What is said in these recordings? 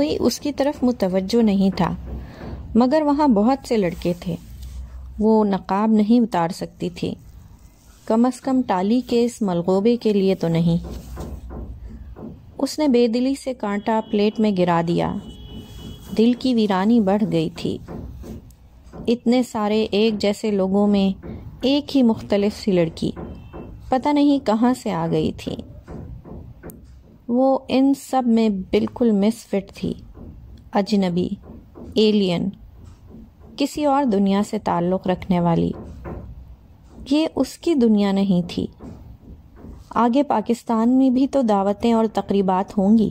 कोई उसकी तरफ मुतवजो नहीं था मगर वहाँ बहुत से लड़के थे वो नकाब नहीं उतार सकती थी कम अज़ कम टाली के इस मलगोबे के लिए तो नहीं उसने बेदिली से कांटा प्लेट में गिरा दिया दिल की वीरानी बढ़ गई थी इतने सारे एक जैसे लोगों में एक ही मुख्तलिफ सी लड़की पता नहीं कहाँ से आ गई थी वो इन सब में बिल्कुल मिसफिट थी अजनबी एलियन किसी और दुनिया से ताल्लुक़ रखने वाली ये उसकी दुनिया नहीं थी आगे पाकिस्तान में भी तो दावतें और तकरीबात होंगी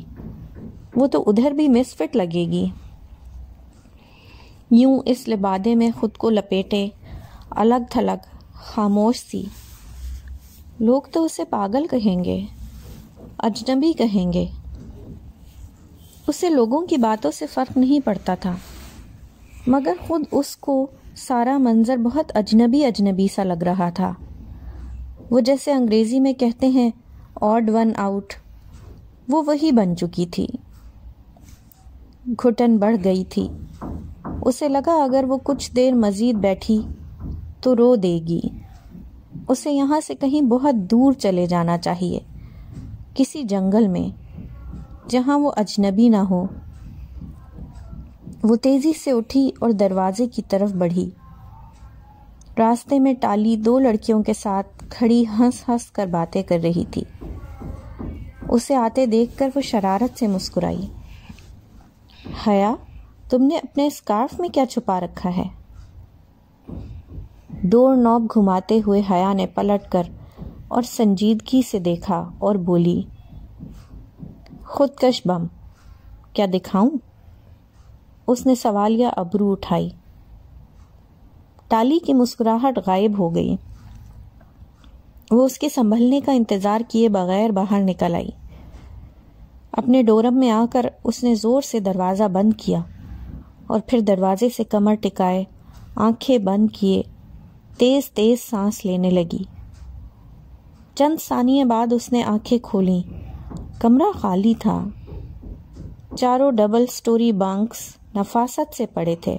वो तो उधर भी मिसफिट लगेगी यूं इस लिबादे में ख़ुद को लपेटे अलग थलग खामोश सी लोग तो उसे पागल कहेंगे अजनबी कहेंगे उसे लोगों की बातों से फ़र्क नहीं पड़ता था मगर ख़ुद उसको सारा मंज़र बहुत अजनबी अजनबी सा लग रहा था वो जैसे अंग्रेज़ी में कहते हैं ऑड वन आउट वो वही बन चुकी थी घुटन बढ़ गई थी उसे लगा अगर वो कुछ देर मज़ीद बैठी तो रो देगी उसे यहाँ से कहीं बहुत दूर चले जाना चाहिए किसी जंगल में जहाँ वो अजनबी ना हो वो तेज़ी से उठी और दरवाजे की तरफ बढ़ी रास्ते में टाली दो लड़कियों के साथ खड़ी हंस हंस कर बातें कर रही थी उसे आते देखकर वो शरारत से मुस्कुराई हया तुमने अपने स्कार्फ में क्या छुपा रखा है डोर नॉब घुमाते हुए हया ने पलट कर और संजीदगी से देखा और बोली खुदकश बम क्या दिखाऊं? उसने सवालिया अबरू उठाई टाली की मुस्कुराहट गायब हो गई वो उसके संभलने का इंतज़ार किए बगैर बाहर निकल आई अपने डोरम में आकर उसने ज़ोर से दरवाज़ा बंद किया और फिर दरवाजे से कमर टिकाए आंखें बंद किए तेज़ तेज़ सांस लेने लगी चंद सानिये बाद उसने आंखें खोली कमरा खाली था चारों डबल स्टोरी बंक्स नफासत से पड़े थे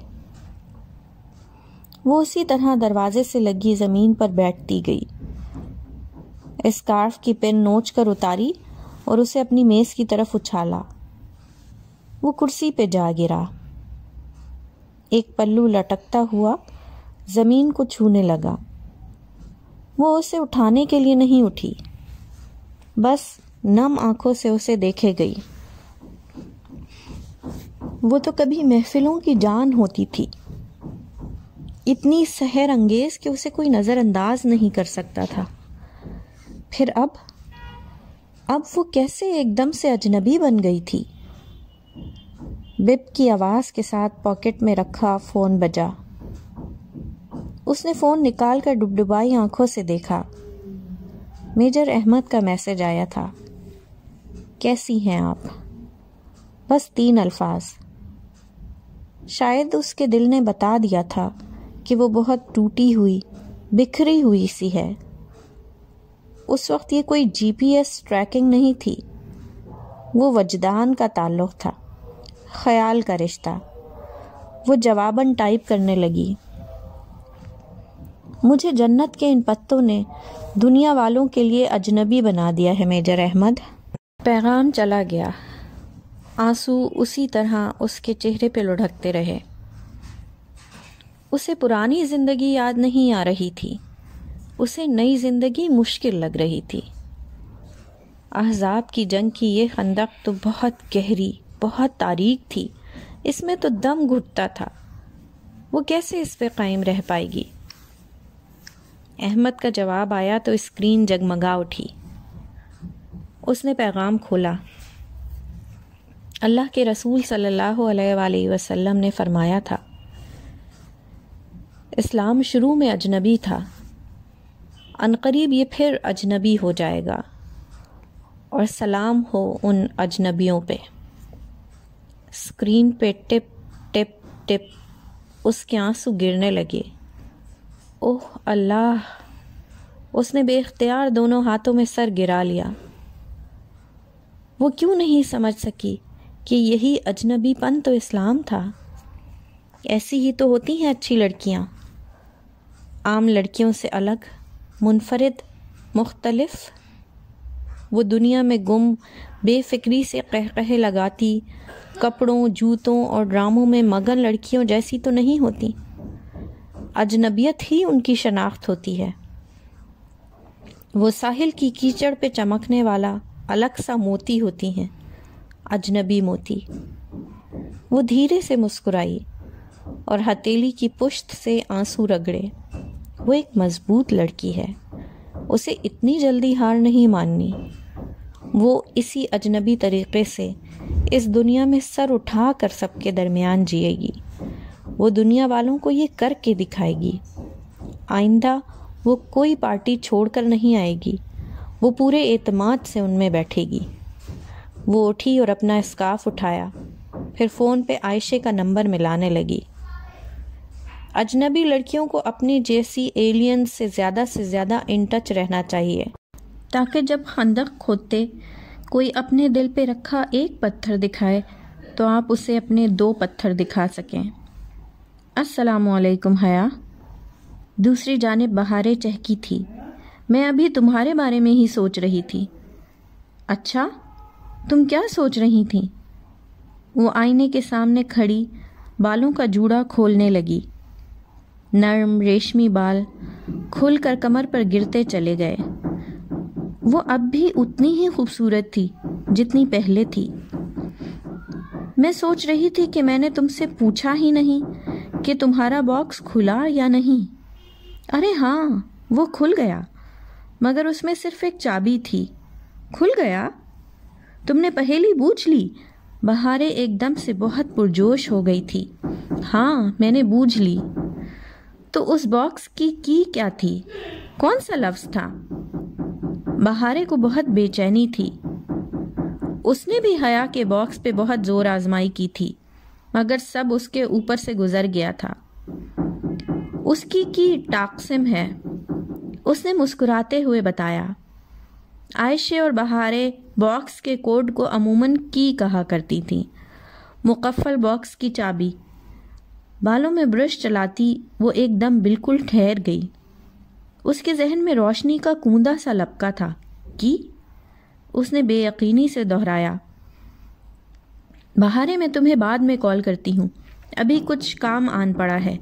वो उसी तरह दरवाजे से लगी ज़मीन पर बैठती गई स्कार्फ की पिन नोच कर उतारी और उसे अपनी मेज़ की तरफ उछाला वो कुर्सी पे जा गिरा एक पल्लू लटकता हुआ ज़मीन को छूने लगा वो उसे उठाने के लिए नहीं उठी बस नम आंखों से उसे देखे गई वो तो कभी महफिलों की जान होती थी इतनी सहर अंगेज कि उसे कोई नज़रअंदाज नहीं कर सकता था फिर अब अब वो कैसे एकदम से अजनबी बन गई थी बिप की आवाज़ के साथ पॉकेट में रखा फ़ोन बजा उसने फ़ोन निकाल कर डुबडुबाई आंखों से देखा मेजर अहमद का मैसेज आया था कैसी हैं आप बस तीन अल्फाज शायद उसके दिल ने बता दिया था कि वो बहुत टूटी हुई बिखरी हुई सी है उस वक्त ये कोई जीपीएस ट्रैकिंग नहीं थी वो वजदान का ताल्लुक था ख्याल का रिश्ता वो जवाबन टाइप करने लगी मुझे जन्नत के इन पत्तों ने दुनिया वालों के लिए अजनबी बना दिया है मेजर अहमद पैगाम चला गया आंसू उसी तरह उसके चेहरे पर लुढ़कते रहे उसे पुरानी ज़िंदगी याद नहीं आ रही थी उसे नई ज़िंदगी मुश्किल लग रही थी अहजाब की जंग की ये खंदक तो बहुत गहरी बहुत तारीख थी इसमें तो दम घुटता था वो कैसे इस पर कायम रह पाएगी अहमद का जवाब आया तो स्क्रीन जगमगा उठी उसने पैगाम खोला अल्लाह के रसूल सल्लल्लाहु अलैहि वसल्लम ने फरमाया था इस्लाम शुरू में अजनबी था अनकरीब ये फिर अजनबी हो जाएगा और सलाम हो उन अजनबियों पे स्क्रीन पे टिप टिप टिप उसके आंसू गिरने लगे ओह अल्लाह उसने बेख्तियार दोनों हाथों में सर गिरा लिया वो क्यों नहीं समझ सकी कि यही अजनबीपन तो इस्लाम था ऐसी ही तो होती हैं अच्छी लड़कियाँ आम लड़कियों से अलग मुनफरद मुख्तलफ वो दुनिया में गुम बेफिक्री से कह कहे लगाती कपड़ों जूतों और ड्रामों में मगन लड़कियों जैसी तो नहीं होती अजनबियत ही उनकी शनाख्त होती है वो साहिल की कीचड़ पे चमकने वाला अलग सा मोती होती हैं अजनबी मोती वो धीरे से मुस्कुराई और हथेली की पुश्त से आंसू रगड़े वो एक मजबूत लड़की है उसे इतनी जल्दी हार नहीं माननी वो इसी अजनबी तरीके से इस दुनिया में सर उठा कर सबके दरमियान जिएगी वो दुनिया वालों को ये करके दिखाएगी आइंदा वो कोई पार्टी छोड़कर नहीं आएगी वो पूरे एतमाद से उनमें बैठेगी वो उठी और अपना स्काफ उठाया फिर फ़ोन पे आयशे का नंबर मिलाने लगी अजनबी लड़कियों को अपने जैसी एलियन से ज़्यादा से ज़्यादा इन टच रहना चाहिए ताकि जब खंदक खोदते कोई अपने दिल पे रखा एक पत्थर दिखाए तो आप उसे अपने दो पत्थर दिखा सकें असलकुम हया दूसरी जानब बहारें चहकी थी मैं अभी तुम्हारे बारे में ही सोच रही थी अच्छा तुम क्या सोच रही थी वो आईने के सामने खड़ी बालों का जूड़ा खोलने लगी नर्म रेशमी बाल खुल कर कमर पर गिरते चले गए वो अब भी उतनी ही खूबसूरत थी जितनी पहले थी मैं सोच रही थी कि मैंने तुमसे पूछा ही नहीं कि तुम्हारा बॉक्स खुला या नहीं अरे हाँ वो खुल गया मगर उसमें सिर्फ एक चाबी थी खुल गया तुमने पहेली बूझ ली बहारे एकदम से बहुत पुरजोश हो गई थी हाँ मैंने बूझ ली तो उस बॉक्स की की क्या थी कौन सा लफ्ज़ था बहारे को बहुत बेचैनी थी उसने भी हया के बॉक्स पे बहुत ज़ोर आजमाई की थी मगर सब उसके ऊपर से गुजर गया था उसकी की टाकसिम है उसने मुस्कुराते हुए बताया आयशे और बहारे बॉक्स के कोड को अमूमन की कहा करती थीं मुकफ़ल बॉक्स की चाबी बालों में ब्रश चलाती वो एकदम बिल्कुल ठहर गई उसके जहन में रोशनी का कूदा सा लपका था कि उसने बेयकीनी से दोहराया बहारे मैं तुम्हें बाद में कॉल करती हूँ अभी कुछ काम आन पड़ा है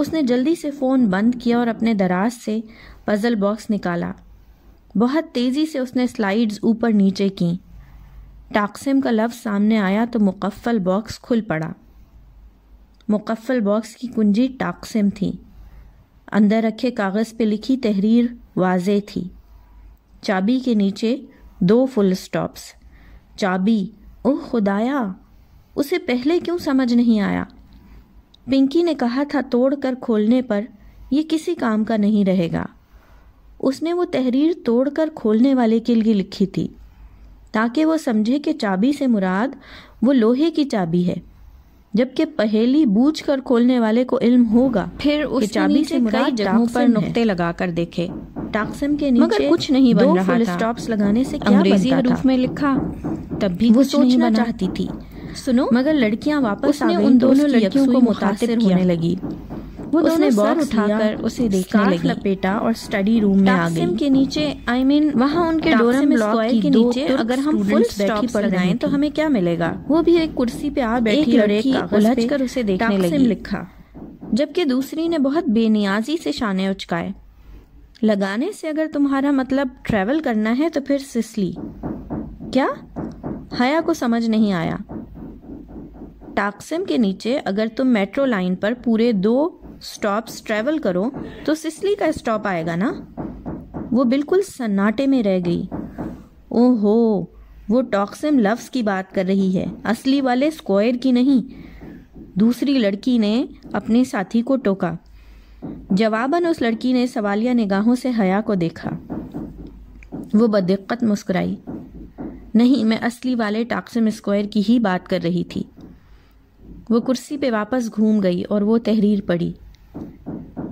उसने जल्दी से फ़ोन बंद किया और अपने दराज से पज़ल बॉक्स निकाला बहुत तेज़ी से उसने स्लाइड्स ऊपर नीचे की टाकसिम का लफ्ज़ सामने आया तो मुकफ़ल बॉक्स खुल पड़ा मुकफ़ल बॉक्स की कुंजी टाकसिम थी अंदर रखे कागज़ पे लिखी तहरीर वाजे थी चाबी के नीचे दो फुल स्टॉप्स चाबी ओह खुदाया उसे पहले क्यों समझ नहीं आया पिंकी ने कहा था तोड़कर खोलने पर यह किसी काम का नहीं रहेगा उसने वो तहरीर तोड़कर खोलने वाले के लिए लिखी थी ताकि वो समझे कि चाबी से मुराद वो लोहे की चाबी है जबकि पहेली बूझ कर खोलने वाले को इल्म होगा फिर उस चाबी से कई जगहों पर नुक्ते कर देखे टाक्सम के नीचे मगर कुछ नहीं बन रहा था स्टॉप्स लगाने से क्या अंग्रेजी हरूफ में लिखा तब भी वो सोचना चाहती थी सुनो मगर लड़कियां वापस आ उन दोनों लड़कियों को मुतासिर होने लगी वो उसने बॉक्स उठाकर उसे देखने लगी लपेटा और स्टडी रूम में आ गई के नीचे आई I मीन mean, वहाँ उनके डोरम स्क्वायर के नीचे अगर हम फुल स्टॉप पर जाएं तो हमें क्या मिलेगा वो भी एक कुर्सी पे आ बैठी और लड़की उलझ कर उसे देखने लगी लिखा जबकि दूसरी ने बहुत बेनियाजी से शाने उचकाए लगाने से अगर तुम्हारा मतलब ट्रेवल करना है तो फिर सिसली क्या हया को समझ नहीं आया टाक्सिम के नीचे अगर तुम मेट्रो लाइन पर पूरे दो स्टॉप्स ट्रैवल करो तो सिसली का स्टॉप आएगा ना वो बिल्कुल सन्नाटे में रह गई ओहो वो टॉक्सिम लफ्स की बात कर रही है असली वाले स्क्वायर की नहीं दूसरी लड़की ने अपने साथी को टोका जवाबन उस लड़की ने सवालिया निगाहों से हया को देखा वो बदिक्कत मुस्कुराई नहीं मैं असली वाले टाक्सिम स्क्वायर की ही बात कर रही थी वो कुर्सी पे वापस घूम गई और वो तहरीर पड़ी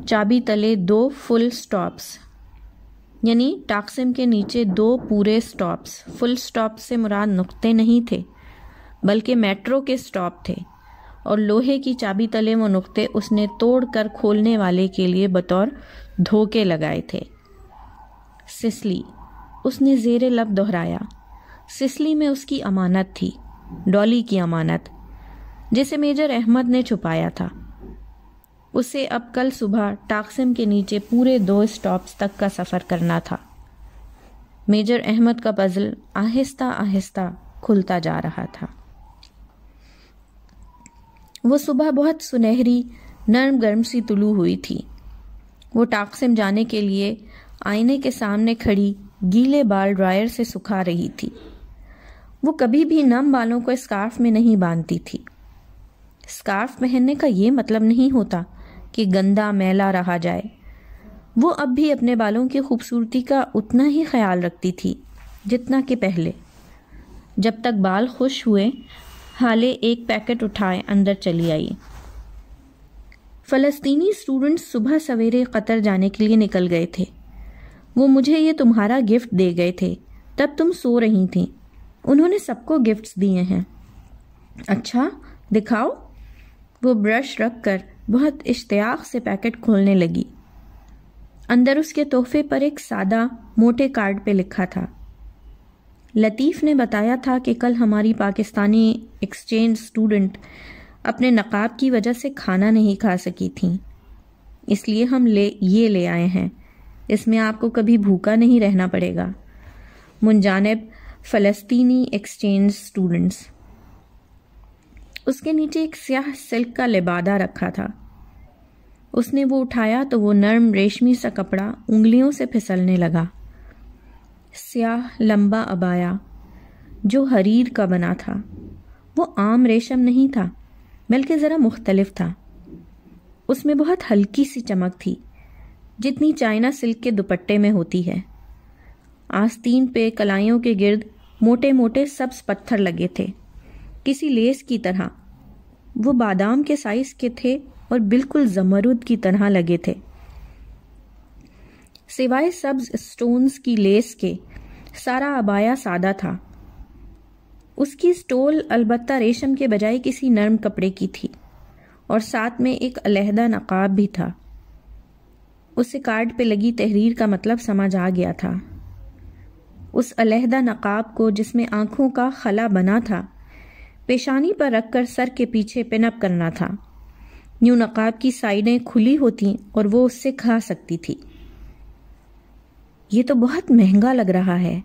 चाबी तले दो फुल स्टॉप्स यानी टाक्सिम के नीचे दो पूरे स्टॉप्स फुल स्टॉप से मुराद नुक्ते नहीं थे बल्कि मेट्रो के स्टॉप थे और लोहे की चाबी तले वो नुक्ते उसने तोड़ कर खोलने वाले के लिए बतौर धोखे लगाए थे सिसली उसने जेर लब दोहराया सिसली में उसकी अमानत थी डॉली की अमानत जिसे मेजर अहमद ने छुपाया था उसे अब कल सुबह टाकसिम के नीचे पूरे दो स्टॉप्स तक का सफ़र करना था मेजर अहमद का पजल आहिस्ता आहिस्ता खुलता जा रहा था वो सुबह बहुत सुनहरी नर्म गर्म सी तुलू हुई थी वो टाकसिम जाने के लिए आईने के सामने खड़ी गीले बाल ड्रायर से सुखा रही थी वो कभी भी नम बालों को स्कार्फ में नहीं बांधती थी स्कार्फ पहनने का ये मतलब नहीं होता कि गंदा मैला रहा जाए वो अब भी अपने बालों की खूबसूरती का उतना ही ख्याल रखती थी जितना कि पहले जब तक बाल खुश हुए हाले एक पैकेट उठाए अंदर चली आई फ़लस्तीनी स्टूडेंट्स सुबह सवेरे कतर जाने के लिए निकल गए थे वो मुझे ये तुम्हारा गिफ्ट दे गए थे तब तुम सो रही थी उन्होंने सबको गिफ्ट्स दिए हैं अच्छा दिखाओ वो ब्रश रख कर बहुत इश्तियाक से पैकेट खोलने लगी अंदर उसके तोहफे पर एक सादा मोटे कार्ड पे लिखा था लतीफ़ ने बताया था कि कल हमारी पाकिस्तानी एक्सचेंज स्टूडेंट अपने नकाब की वजह से खाना नहीं खा सकी थी इसलिए हम ले ये ले आए हैं इसमें आपको कभी भूखा नहीं रहना पड़ेगा मुंजानब फ़लस्तीनी एक्सचेंज स्टूडेंट्स उसके नीचे एक स्याह सिल्क का लिबादा रखा था उसने वो उठाया तो वो नर्म रेशमी सा कपड़ा उंगलियों से फिसलने लगा स्याह लंबा अबाया जो हरीर का बना था वो आम रेशम नहीं था बल्कि ज़रा मुख्तलफ था उसमें बहुत हल्की सी चमक थी जितनी चाइना सिल्क के दुपट्टे में होती है आस्तीन पे कलाइयों के गिर्द मोटे मोटे सब्ज पत्थर लगे थे किसी लेस की तरह वो बादाम के साइज के थे और बिल्कुल जमरूद की तरह लगे थे सिवाय सब्ज स्टोन्स की लेस के सारा अबाया सादा था उसकी स्टोल अलबत्ता रेशम के बजाय किसी नरम कपड़े की थी और साथ में एक अलहदा नकाब भी था उसे कार्ड पे लगी तहरीर का मतलब समझ आ गया था उस अलहदा नकाब को जिसमें आंखों का खला बना था पेशानी पर रखकर सर के पीछे पिनअप करना था न्यू नकाब की साइडें खुली होती और वो उससे खा सकती थी ये तो बहुत महंगा लग रहा है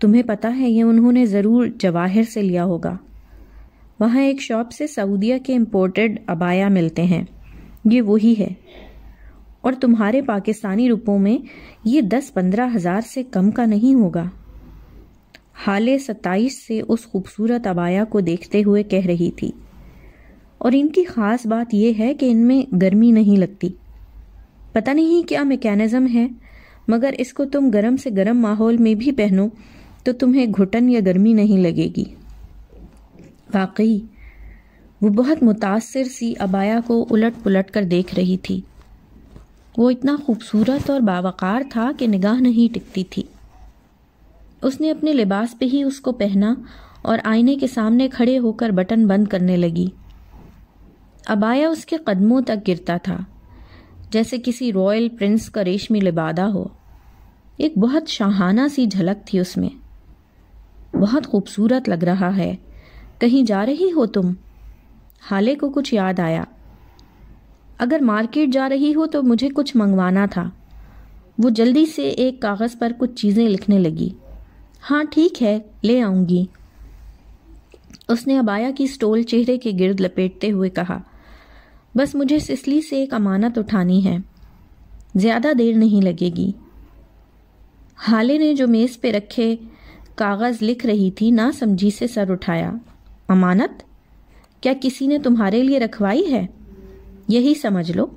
तुम्हें पता है ये उन्होंने ज़रूर जवाहिर से लिया होगा वहाँ एक शॉप से सऊदीया के इम्पोर्टेड अबाया मिलते हैं ये वही है और तुम्हारे पाकिस्तानी रुपयों में ये दस पंद्रह हज़ार से कम का नहीं होगा हाले सताइस से उस खूबसूरत अबाया को देखते हुए कह रही थी और इनकी ख़ास बात यह है कि इनमें गर्मी नहीं लगती पता नहीं क्या मेकेनिज़्म है मगर इसको तुम गर्म से गर्म माहौल में भी पहनो तो तुम्हें घुटन या गर्मी नहीं लगेगी वाकई वो बहुत मुतासर सी अबाया को उलट पुलट कर देख रही थी वो इतना खूबसूरत और बावकार था कि निगाह नहीं टिकती थी उसने अपने लिबास पे ही उसको पहना और आईने के सामने खड़े होकर बटन बंद करने लगी अबाया उसके कदमों तक गिरता था जैसे किसी रॉयल प्रिंस का रेशमी लिबादा हो एक बहुत शाहाना सी झलक थी उसमें बहुत खूबसूरत लग रहा है कहीं जा रही हो तुम हाले को कुछ याद आया अगर मार्केट जा रही हो तो मुझे कुछ मंगवाना था वो जल्दी से एक कागज़ पर कुछ चीज़ें लिखने लगी हाँ ठीक है ले आऊँगी उसने अबाया की स्टोल चेहरे के गिर्द लपेटते हुए कहा बस मुझे सिसली से एक अमानत उठानी है ज़्यादा देर नहीं लगेगी हाले ने जो मेज़ पे रखे कागज़ लिख रही थी ना समझी से सर उठाया अमानत क्या किसी ने तुम्हारे लिए रखवाई है यही समझ लो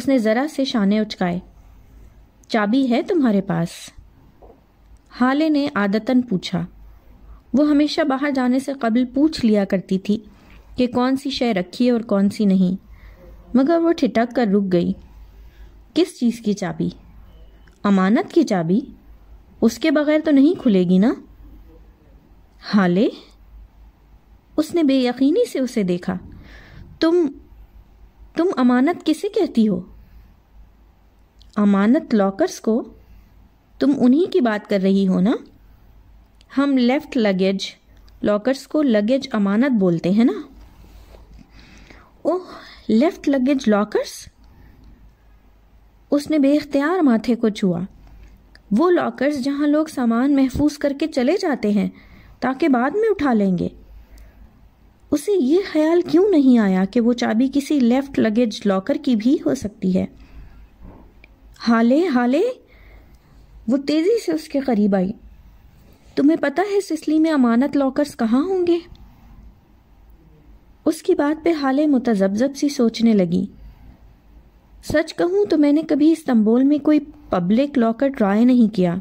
उसने ज़रा से शाने उचकाए चाबी है तुम्हारे पास हाले ने आदतन पूछा वो हमेशा बाहर जाने से कबल पूछ लिया करती थी कि कौन सी शय रखी है और कौन सी नहीं मगर वो ठिटक कर रुक गई किस चीज़ की चाबी अमानत की चाबी उसके बगैर तो नहीं खुलेगी ना हाले उसने बेयकीनी से उसे देखा तुम तुम अमानत किसे कहती हो अमानत लॉकर्स को तुम उन्हीं की बात कर रही हो ना हम लेफ़्ट लगेज लॉकर्स को लगेज अमानत बोलते हैं ना ओह लेफ़्ट लगेज लॉकर्स उसने बेख्तियार माथे को छुआ वो लॉकर्स जहाँ लोग सामान महफूज करके चले जाते हैं ताकि बाद में उठा लेंगे उसे ये ख्याल क्यों नहीं आया कि वो चाबी किसी लेफ़्ट लगेज लॉकर की भी हो सकती है हाले हाले वो तेज़ी से उसके करीब आई तुम्हें पता है सिसली में अमानत लॉकर्स कहाँ होंगे उसकी बात पे हाले मुतजबजब सी सोचने लगी सच कहूँ तो मैंने कभी इस्तंबोल में कोई पब्लिक लॉकर ट्राई नहीं किया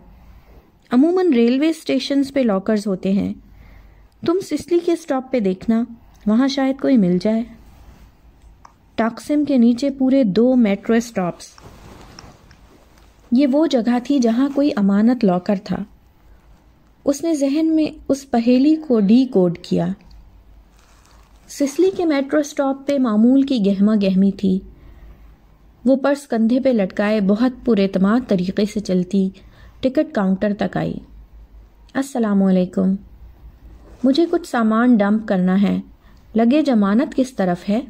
अमूमन रेलवे स्टेशन पे लॉकर्स होते हैं तुम सिसली के स्टॉप पे देखना वहाँ शायद कोई मिल जाए टाक्सिम के नीचे पूरे दो मेट्रो स्टॉप्स ये वो जगह थी जहाँ कोई अमानत लॉकर था उसने जहन में उस पहेली को डी कोड किया सिसली के मेट्रो स्टॉप पे मामूल की गहमा गहमी थी वो पर्स कंधे पे लटकाए बहुत पुरतमाद तरीके से चलती टिकट काउंटर तक आई असलकुम मुझे कुछ सामान डंप करना है लगे जमानत किस तरफ है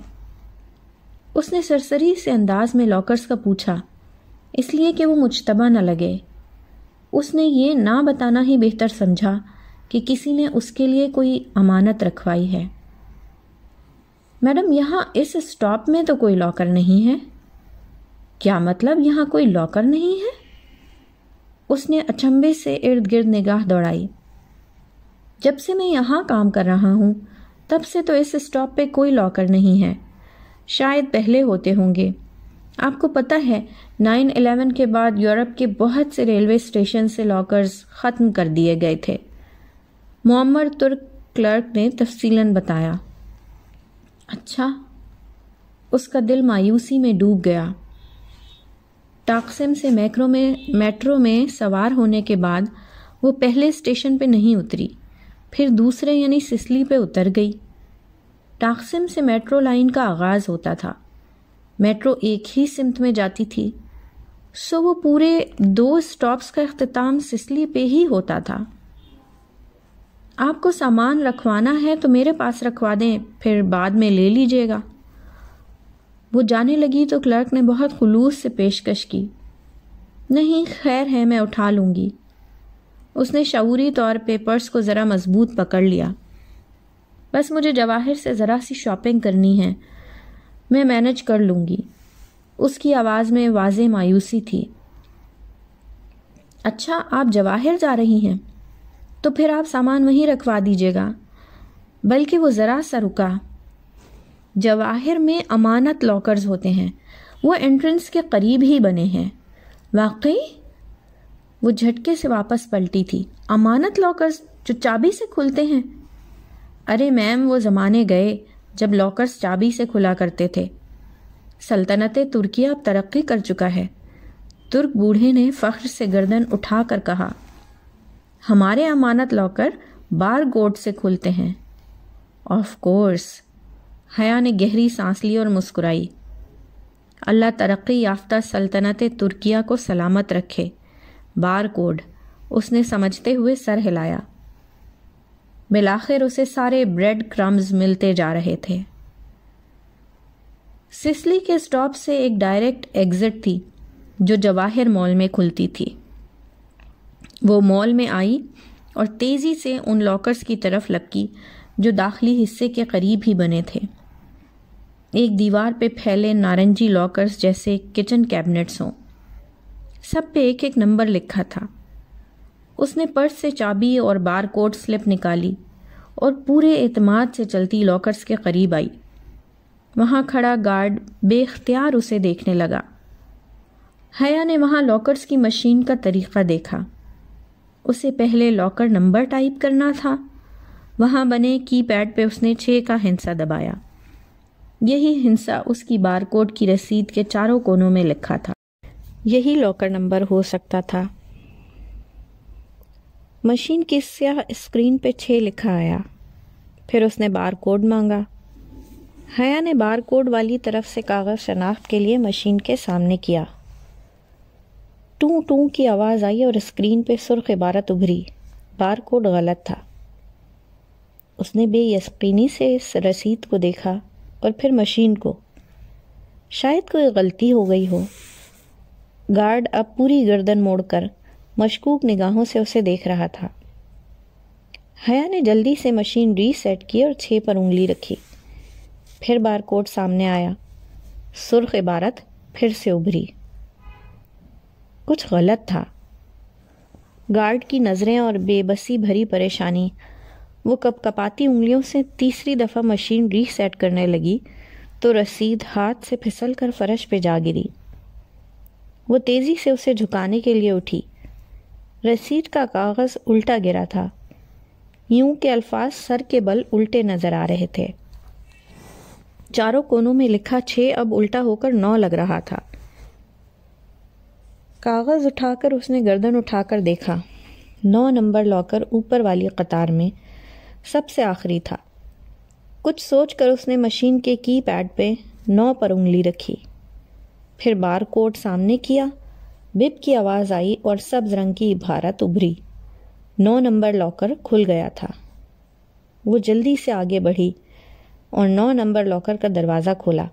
उसने सरसरी से अंदाज में लॉकर्स का पूछा इसलिए कि वो मुशतबा न लगे उसने ये ना बताना ही बेहतर समझा कि किसी ने उसके लिए कोई अमानत रखवाई है मैडम यहाँ इस स्टॉप में तो कोई लॉकर नहीं है क्या मतलब यहाँ कोई लॉकर नहीं है उसने अचंभे से इर्द गिर्द निगाह दौड़ाई जब से मैं यहाँ काम कर रहा हूँ तब से तो इस स्टॉप पे कोई लॉकर नहीं है शायद पहले होते होंगे आपको पता है 9/11 के बाद यूरोप के बहुत से रेलवे स्टेशन से लॉकर्स ख़त्म कर दिए गए थे मोहम्मद तुर्क क्लर्क ने तफसीलन बताया अच्छा उसका दिल मायूसी में डूब गया टाकसम से मैक्रो में मेट्रो में सवार होने के बाद वो पहले स्टेशन पे नहीं उतरी फिर दूसरे यानी सिसली पे उतर गई टाकसम से मेट्रो लाइन का आगाज़ होता था मेट्रो एक ही सिमत में जाती थी सो वो पूरे दो स्टॉप्स का अख्ताम सिसली पे ही होता था आपको सामान रखवाना है तो मेरे पास रखवा दें फिर बाद में ले लीजिएगा वो जाने लगी तो क्लर्क ने बहुत खलूस से पेशकश की नहीं खैर है मैं उठा लूँगी उसने शूरी तौर पे पर्स को ज़रा मज़बूत पकड़ लिया बस मुझे जवाहिर से ज़रा सी शॉपिंग करनी है मैं मैनेज कर लूँगी उसकी आवाज़ में वाज मायूसी थी अच्छा आप जवाहिर जा रही हैं तो फिर आप सामान वहीं रखवा दीजिएगा बल्कि वो ज़रा सा रुका जवाहिर में अमानत लॉकर्स होते हैं वो एंट्रेंस के करीब ही बने हैं वाकई वो झटके से वापस पलटी थी अमानत लॉकर्स जो चाबी से खुलते हैं अरे मैम वो ज़माने गए जब लॉकर्स चाबी से खुला करते थे सल्तनत तुर्किया अब तरक्की कर चुका है तुर्क बूढ़े ने फ़ख्र से गर्दन उठाकर कहा हमारे अमानत लॉकर बार गोट से खुलते हैं ऑफ कोर्स हया ने गहरी सांस ली और मुस्कुराई अल्लाह तरक्की याफ्ता सल्तनत तुर्किया को सलामत रखे बार कोड उसने समझते हुए सर हिलाया मिलाखिर उसे सारे ब्रेड क्रम्स मिलते जा रहे थे सिसली के स्टॉप से एक डायरेक्ट एग्जिट थी जो जवाहिर मॉल में खुलती थी वो मॉल में आई और तेज़ी से उन लॉकर्स की तरफ लपकी जो दाखिली हिस्से के करीब ही बने थे एक दीवार पे फैले नारंगी लॉकर्स जैसे किचन कैबिनेट्स हों सब पे एक एक नंबर लिखा था उसने पर्स से चाबी और बार कोड स्लिप निकाली और पूरे एतमाद से चलती लॉकर्स के करीब आई वहाँ खड़ा गार्ड बेख्तियार उसे देखने लगा हया ने वहाँ लॉकर्स की मशीन का तरीक़ा देखा उसे पहले लॉकर नंबर टाइप करना था वहाँ बने की पैड पर उसने छः का हिंसा दबाया यही हिंसा उसकी बारकोड की रसीद के चारों कोनों में लिखा था यही लॉकर नंबर हो सकता था मशीन की स्याह स्क्रीन पे छः लिखा आया फिर उसने बार कोड मांगा हया ने बार कोड वाली तरफ से कागज़ शनाख्त के लिए मशीन के सामने किया टू टू की आवाज़ आई और स्क्रीन पे सुर्ख इबारत उभरी बार कोड गलत था उसने बेयसकीनी से इस रसीद को देखा और फिर मशीन को शायद कोई गलती हो गई हो गार्ड अब पूरी गर्दन मोड़कर मशकूक निगाहों से उसे देख रहा था हया ने जल्दी से मशीन रीसेट की और छः पर उंगली रखी फिर बार कोड सामने आया सुर्ख इबारत फिर से उभरी कुछ गलत था गार्ड की नज़रें और बेबसी भरी परेशानी वो कप कपाती उंगलियों से तीसरी दफ़ा मशीन रीसेट करने लगी तो रसीद हाथ से फिसल कर फर्श पे जा गिरी वो तेज़ी से उसे झुकाने के लिए उठी रसीद का कागज़ उल्टा गिरा था यूं के अल्फाज सर के बल उल्टे नज़र आ रहे थे चारों कोनों में लिखा छः अब उल्टा होकर नौ लग रहा था कागज़ उठाकर उसने गर्दन उठाकर देखा नौ नंबर लॉकर ऊपर वाली कतार में सबसे आखिरी था कुछ सोच कर उसने मशीन के की पैड पर नौ पर उंगली रखी फिर बार कोड सामने किया बिप की आवाज़ आई और सब्ज रंग की इबारत उभरी नौ नंबर लॉकर खुल गया था वो जल्दी से आगे बढ़ी और नौ नंबर लॉकर का दरवाज़ा खोला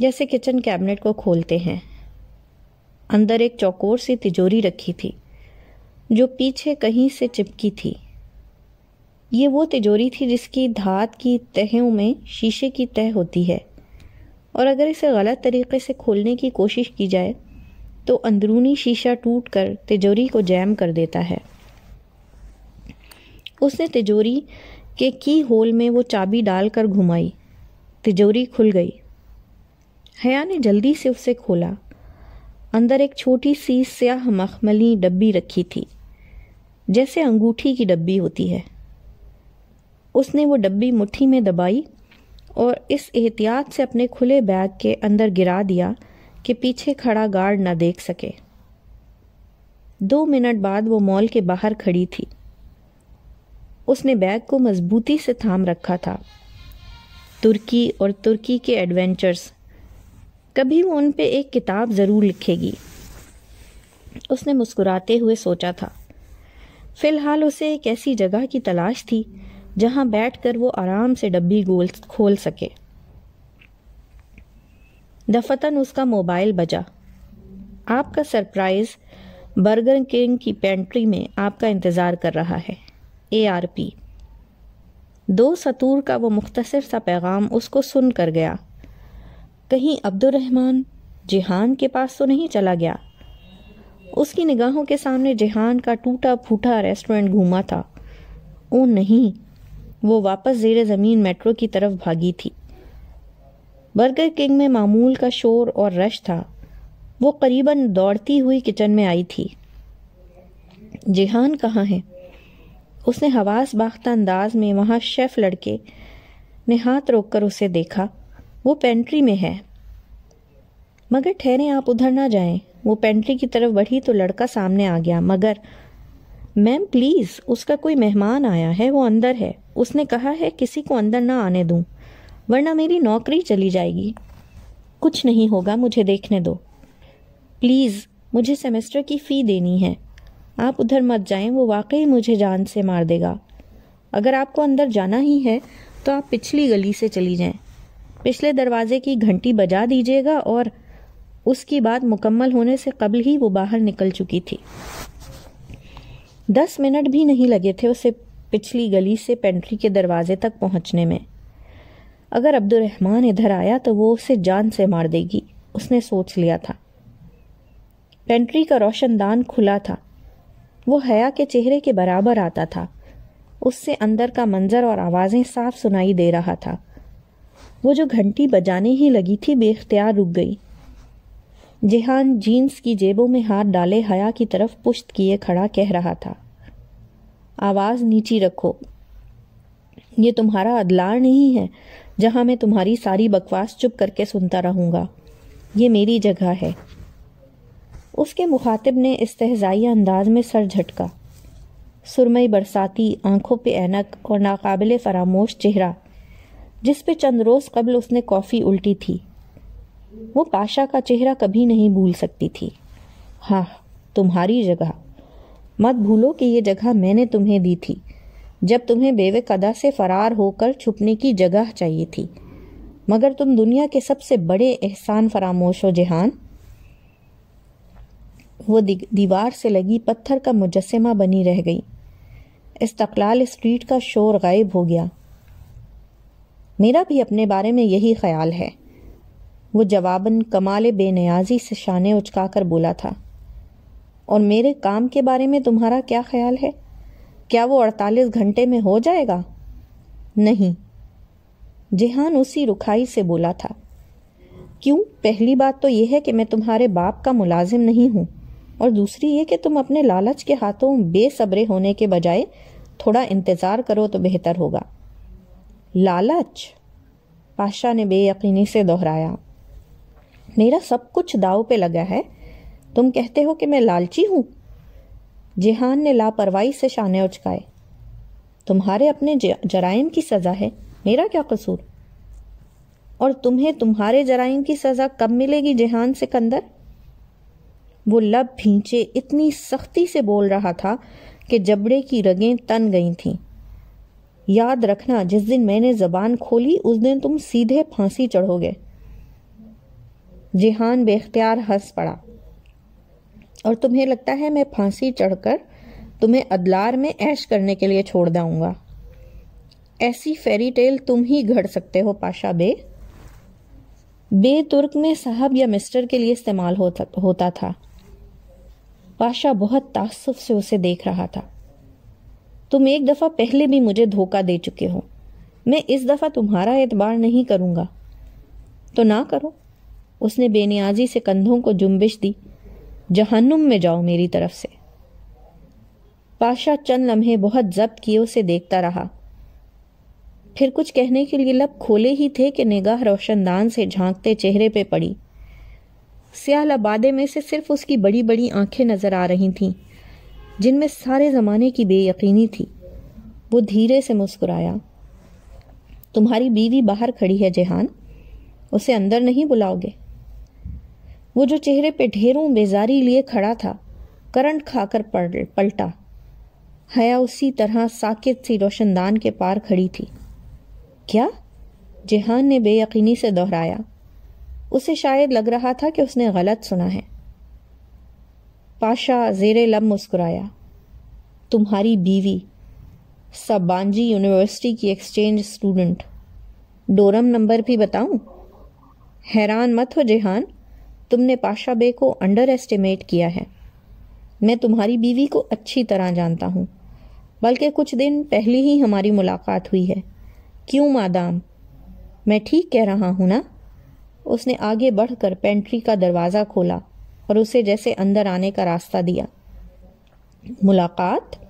जैसे किचन कैबिनेट को खोलते हैं अंदर एक चौकोर सी तिजोरी रखी थी जो पीछे कहीं से चिपकी थी ये वो तिजोरी थी जिसकी धात की तहों में शीशे की तह होती है और अगर इसे गलत तरीके से खोलने की कोशिश की जाए तो अंदरूनी शीशा टूटकर तिजोरी को जैम कर देता है उसने तिजोरी के की होल में वो चाबी डालकर घुमाई तिजोरी खुल गई हया ने जल्दी से उसे खोला अंदर एक छोटी सी स्याह मखमली डब्बी रखी थी जैसे अंगूठी की डब्बी होती है उसने वो डब्बी मुट्ठी में दबाई और इस एहतियात से अपने खुले बैग के अंदर गिरा दिया कि पीछे खड़ा गार्ड न देख सके दो मिनट बाद वो मॉल के बाहर खड़ी थी उसने बैग को मजबूती से थाम रखा था तुर्की और तुर्की के एडवेंचर्स कभी वो उन पे एक किताब ज़रूर लिखेगी उसने मुस्कुराते हुए सोचा था फ़िलहाल उसे एक ऐसी जगह की तलाश थी जहाँ बैठकर वो आराम से डब्बी गोल खोल सके दफतन उसका मोबाइल बजा आपका सरप्राइज बर्गर किंग की पेंट्री में आपका इंतज़ार कर रहा है ए आर पी दो सतूर का वो मुख्तसर सा पैगाम उसको सुन कर गया कहीं अब्दुलरहमान जिहान के पास तो नहीं चला गया उसकी निगाहों के सामने जिहान का टूटा फूटा रेस्टोरेंट घूमा था ओ नहीं वो वापस जेर ज़मीन मेट्रो की तरफ भागी थी बर्गर किंग में मामूल का शोर और रश था वो करीबन दौड़ती हुई किचन में आई थी जिहान कहाँ है उसने हवास बाख्ता अंदाज में वहां शेफ लड़के ने हाथ रोक कर उसे देखा वो पेंट्री में है मगर ठहरे आप उधर ना जाएं वो पेंट्री की तरफ बढ़ी तो लड़का सामने आ गया मगर मैम प्लीज़ उसका कोई मेहमान आया है वो अंदर है उसने कहा है किसी को अंदर ना आने दूं। वरना मेरी नौकरी चली जाएगी कुछ नहीं होगा मुझे देखने दो प्लीज़ मुझे सेमेस्टर की फ़ी देनी है आप उधर मत जाएं वो वाकई मुझे जान से मार देगा अगर आपको अंदर जाना ही है तो आप पिछली गली से चली जाएं पिछले दरवाजे की घंटी बजा दीजिएगा और उसकी बात मुकम्मल होने से कबल ही वो बाहर निकल चुकी थी दस मिनट भी नहीं लगे थे उसे पिछली गली से पेंट्री के दरवाजे तक पहुंचने में अगर अब्दुलरहमान इधर आया तो वो उसे जान से मार देगी उसने सोच लिया था पेंट्री का रोशनदान खुला था वो हया के चेहरे के बराबर आता था उससे अंदर का मंजर और आवाज़ें साफ सुनाई दे रहा था वो जो घंटी बजाने ही लगी थी बेख्तियार रुक गई जेहान जीन्स की जेबों में हाथ डाले हया की तरफ पुश्त किए खड़ा कह रहा था आवाज़ नीची रखो ये तुम्हारा अदलार नहीं है जहां मैं तुम्हारी सारी बकवास चुप करके सुनता रहूंगा ये मेरी जगह है उसके मुखातिब ने इस्तेजाई अंदाज में सर झटका सुरमई बरसाती आंखों पे ऐनक और नाकाबिल फरामोश चेहरा जिस पे चंद रोज़ कबल उसने कॉफ़ी उल्टी थी वो पाशा का चेहरा कभी नहीं भूल सकती थी हाँ तुम्हारी जगह मत भूलो कि ये जगह मैंने तुम्हें दी थी जब तुम्हें कदा से फरार होकर छुपने की जगह चाहिए थी मगर तुम दुनिया के सबसे बड़े एहसान फरामोश हो जहान वो दीवार से लगी पत्थर का मुजस्मा बनी रह गई इस्तकलाल स्ट्रीट का शोर गायब हो गया मेरा भी अपने बारे में यही ख्याल है वो जवाबन कमाल बेनियाजी से शाने उचकाकर बोला था और मेरे काम के बारे में तुम्हारा क्या ख्याल है क्या वो अड़तालीस घंटे में हो जाएगा नहीं जेहान उसी रुखाई से बोला था क्यों पहली बात तो यह है कि मैं तुम्हारे बाप का मुलाजिम नहीं हूँ और दूसरी ये कि तुम अपने लालच के हाथों बेसब्रे होने के बजाय थोड़ा इंतज़ार करो तो बेहतर होगा लालच पाशा ने बेयकीनी से दोहराया मेरा सब कुछ दाव पे लगा है तुम कहते हो कि मैं लालची हूँ जिहान ने लापरवाही से शाने उचकाए तुम्हारे अपने जराइम की सज़ा है मेरा क्या कसूर और तुम्हें तुम्हारे जराइम की सज़ा कब मिलेगी जिहान सिकंदर वो लब भींचे इतनी सख्ती से बोल रहा था कि जबड़े की रगें तन गई थीं याद रखना जिस दिन मैंने जबान खोली उस दिन तुम सीधे फांसी चढ़ोगे जिहान बेख्तियार हंस पड़ा और तुम्हें लगता है मैं फांसी चढ़कर तुम्हें अदलार में ऐश करने के लिए छोड़ दाऊंगा ऐसी फेरी टेल तुम ही घड़ सकते हो पाशा बे बे तुर्क में साहब या मिस्टर के लिए इस्तेमाल होता होता था पाशा बहुत तासुफ से उसे देख रहा था तुम एक दफ़ा पहले भी मुझे धोखा दे चुके हो मैं इस दफ़ा तुम्हारा एतबार नहीं करूंगा तो ना करो उसने बेनियाजी से कंधों को जुम्बिश दी जहन्नुम में जाओ मेरी तरफ से पाशाह चंद लम्हे बहुत जब्त किए उसे देखता रहा फिर कुछ कहने के लिए लब खोले ही थे कि निगाह रोशनदान से झांकते चेहरे पे पड़ी स्याह लबादे में से सिर्फ उसकी बड़ी बड़ी आंखें नज़र आ रही थीं जिनमें सारे ज़माने की बेयकीनी थी वो धीरे से मुस्कुराया तुम्हारी बीवी बाहर खड़ी है जेहान उसे अंदर नहीं बुलाओगे वो जो चेहरे पे ढेरों बेजारी लिए खड़ा था करंट खाकर पलटा हया उसी तरह साकेत सी रोशनदान के पार खड़ी थी क्या जेहान ने बेयकीनी से दोहराया उसे शायद लग रहा था कि उसने गलत सुना है पाशा जेरे लब मुस्कुराया तुम्हारी बीवी सबांजी यूनिवर्सिटी की एक्सचेंज स्टूडेंट डोरम नंबर भी बताऊं हैरान मत हो जेहान तुमने पाशा बे को अंडर एस्टिमेट किया है मैं तुम्हारी बीवी को अच्छी तरह जानता हूँ बल्कि कुछ दिन पहले ही हमारी मुलाकात हुई है क्यों मादाम मैं ठीक कह रहा हूँ ना उसने आगे बढ़कर पेंट्री का दरवाज़ा खोला और उसे जैसे अंदर आने का रास्ता दिया मुलाकात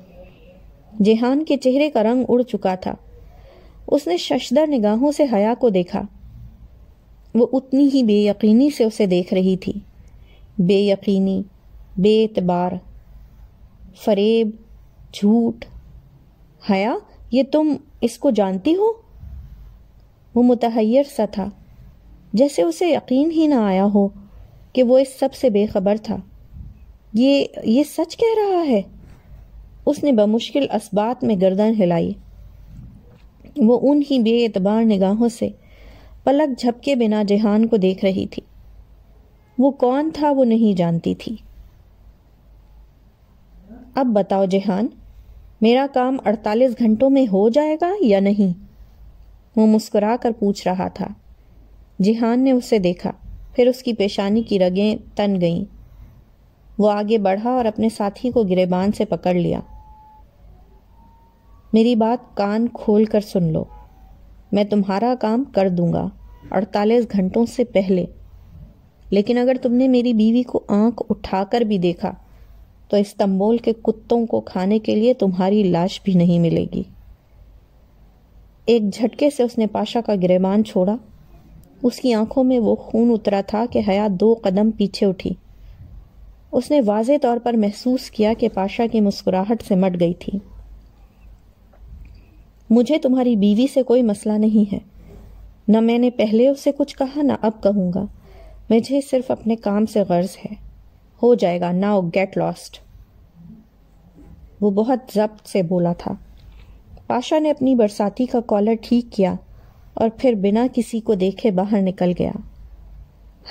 जेहान के चेहरे का रंग उड़ चुका था उसने शशदर निगाहों से हया को देखा वो उतनी ही बेयकीनी से उसे देख रही थी बेयकीनी बेतबार फरेब झूठ हया ये तुम इसको जानती हो वो मुतहैर सा था जैसे उसे यकीन ही ना आया हो कि वो इस सब से बेखबर था ये ये सच कह रहा है उसने बमुश्किल असबात में गर्दन हिलाई वो उन ही बेतबार निगाहों से पलक झपके बिना जेहान को देख रही थी वो कौन था वो नहीं जानती थी अब बताओ जेहान मेरा काम 48 घंटों में हो जाएगा या नहीं वो मुस्कुरा कर पूछ रहा था जेहान ने उसे देखा फिर उसकी पेशानी की रगें तन गईं वो आगे बढ़ा और अपने साथी को गिरेबान से पकड़ लिया मेरी बात कान खोल कर सुन लो मैं तुम्हारा काम कर दूंगा अड़तालीस घंटों से पहले लेकिन अगर तुमने मेरी बीवी को आंख उठाकर भी देखा तो इस्तंबोल के कुत्तों को खाने के लिए तुम्हारी लाश भी नहीं मिलेगी एक झटके से उसने पाशा का गिरबान छोड़ा उसकी आंखों में वो खून उतरा था कि हया दो कदम पीछे उठी उसने वाजे तौर पर महसूस किया कि पाशा की मुस्कुराहट से मट गई थी मुझे तुम्हारी बीवी से कोई मसला नहीं है न मैंने पहले उससे कुछ कहा ना अब कहूँगा मुझे सिर्फ अपने काम से गर्ज है हो जाएगा नाउ गेट लॉस्ट वो बहुत जब्त से बोला था पाशा ने अपनी बरसाती का कॉलर ठीक किया और फिर बिना किसी को देखे बाहर निकल गया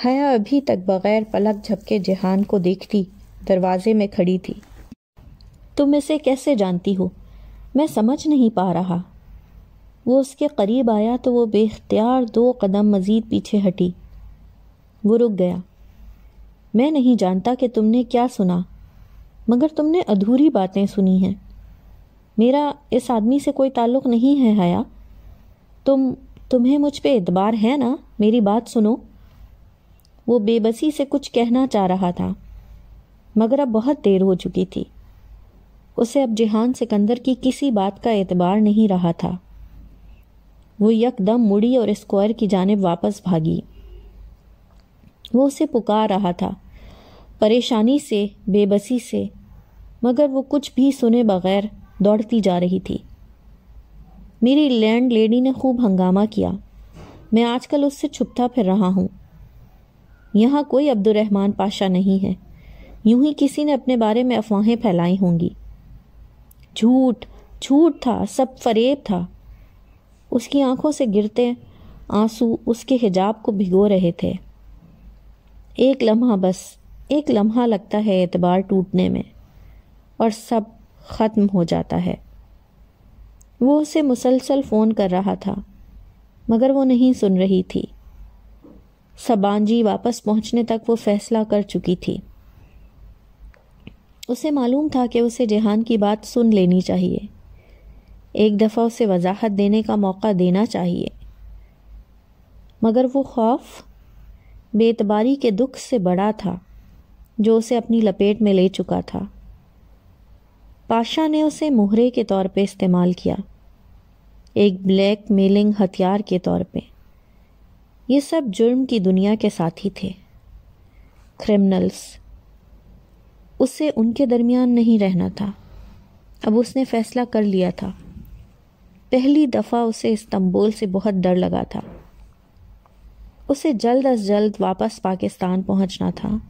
हया अभी तक बगैर पलक झपके जहान को देखती दरवाजे में खड़ी थी तुम इसे कैसे जानती हो मैं समझ नहीं पा रहा वो उसके करीब आया तो वो बेख्तियार दो कदम मज़ीद पीछे हटी वो रुक गया मैं नहीं जानता कि तुमने क्या सुना मगर तुमने अधूरी बातें सुनी हैं मेरा इस आदमी से कोई ताल्लुक़ नहीं है हया तुम तुम्हें मुझ पे एतबार है ना मेरी बात सुनो वो बेबसी से कुछ कहना चाह रहा था मगर अब बहुत देर हो चुकी थी उसे अब जिहान सिकंदर की किसी बात का एतबार नहीं रहा था वो यकदम मुड़ी और स्क्वायर की जानब वापस भागी वो उसे पुकार रहा था परेशानी से बेबसी से मगर वो कुछ भी सुने बगैर दौड़ती जा रही थी मेरी लैंड लेडी ने खूब हंगामा किया मैं आजकल उससे छुपता फिर रहा हूँ यहाँ कोई अब्दुलरहमान पाशा नहीं है यूं ही किसी ने अपने बारे में अफवाहें फैलाई होंगी झूठ झूठ था सब फरेब था उसकी आंखों से गिरते आंसू उसके हिजाब को भिगो रहे थे एक लम्हा बस एक लम्हा लगता है एतबार टूटने में और सब ख़त्म हो जाता है वो उसे मुसलसल फ़ोन कर रहा था मगर वो नहीं सुन रही थी सबांजी वापस पहुंचने तक वो फ़ैसला कर चुकी थी उसे मालूम था कि उसे जहान की बात सुन लेनी चाहिए एक दफ़ा उसे वजाहत देने का मौका देना चाहिए मगर वो खौफ बेतबारी के दुख से बड़ा था जो उसे अपनी लपेट में ले चुका था पाशा ने उसे मोहरे के तौर पे इस्तेमाल किया एक ब्लैक मेलिंग हथियार के तौर पे ये सब जुर्म की दुनिया के साथी थे क्रिमिनल्स उससे उनके दरमियान नहीं रहना था अब उसने फैसला कर लिया था पहली दफ़ा उसे इस्तंबुल से बहुत डर लगा था उसे जल्द अज जल्द वापस पाकिस्तान पहुंचना था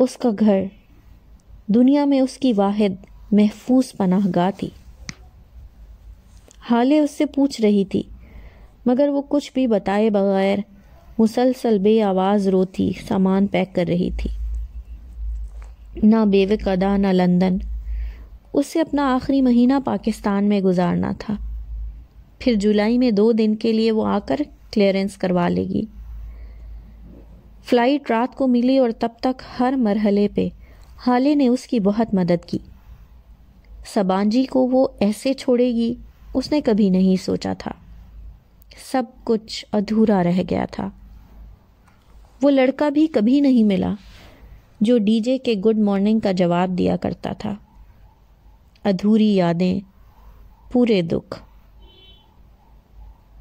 उसका घर दुनिया में उसकी वाहिद महफूज पनाह गाह थी हाले उससे पूछ रही थी मगर वो कुछ भी बताए बगैर मुसलसल बे आवाज़ रोती सामान पैक कर रही थी ना बेवकदा ना लंदन उसे अपना आखिरी महीना पाकिस्तान में गुजारना था फिर जुलाई में दो दिन के लिए वो आकर क्लियरेंस करवा लेगी फ्लाइट रात को मिली और तब तक हर मरहले पे हाले ने उसकी बहुत मदद की सबांजी को वो ऐसे छोड़ेगी उसने कभी नहीं सोचा था सब कुछ अधूरा रह गया था वो लड़का भी कभी नहीं मिला जो डीजे के गुड मॉर्निंग का जवाब दिया करता था अधूरी यादें पूरे दुख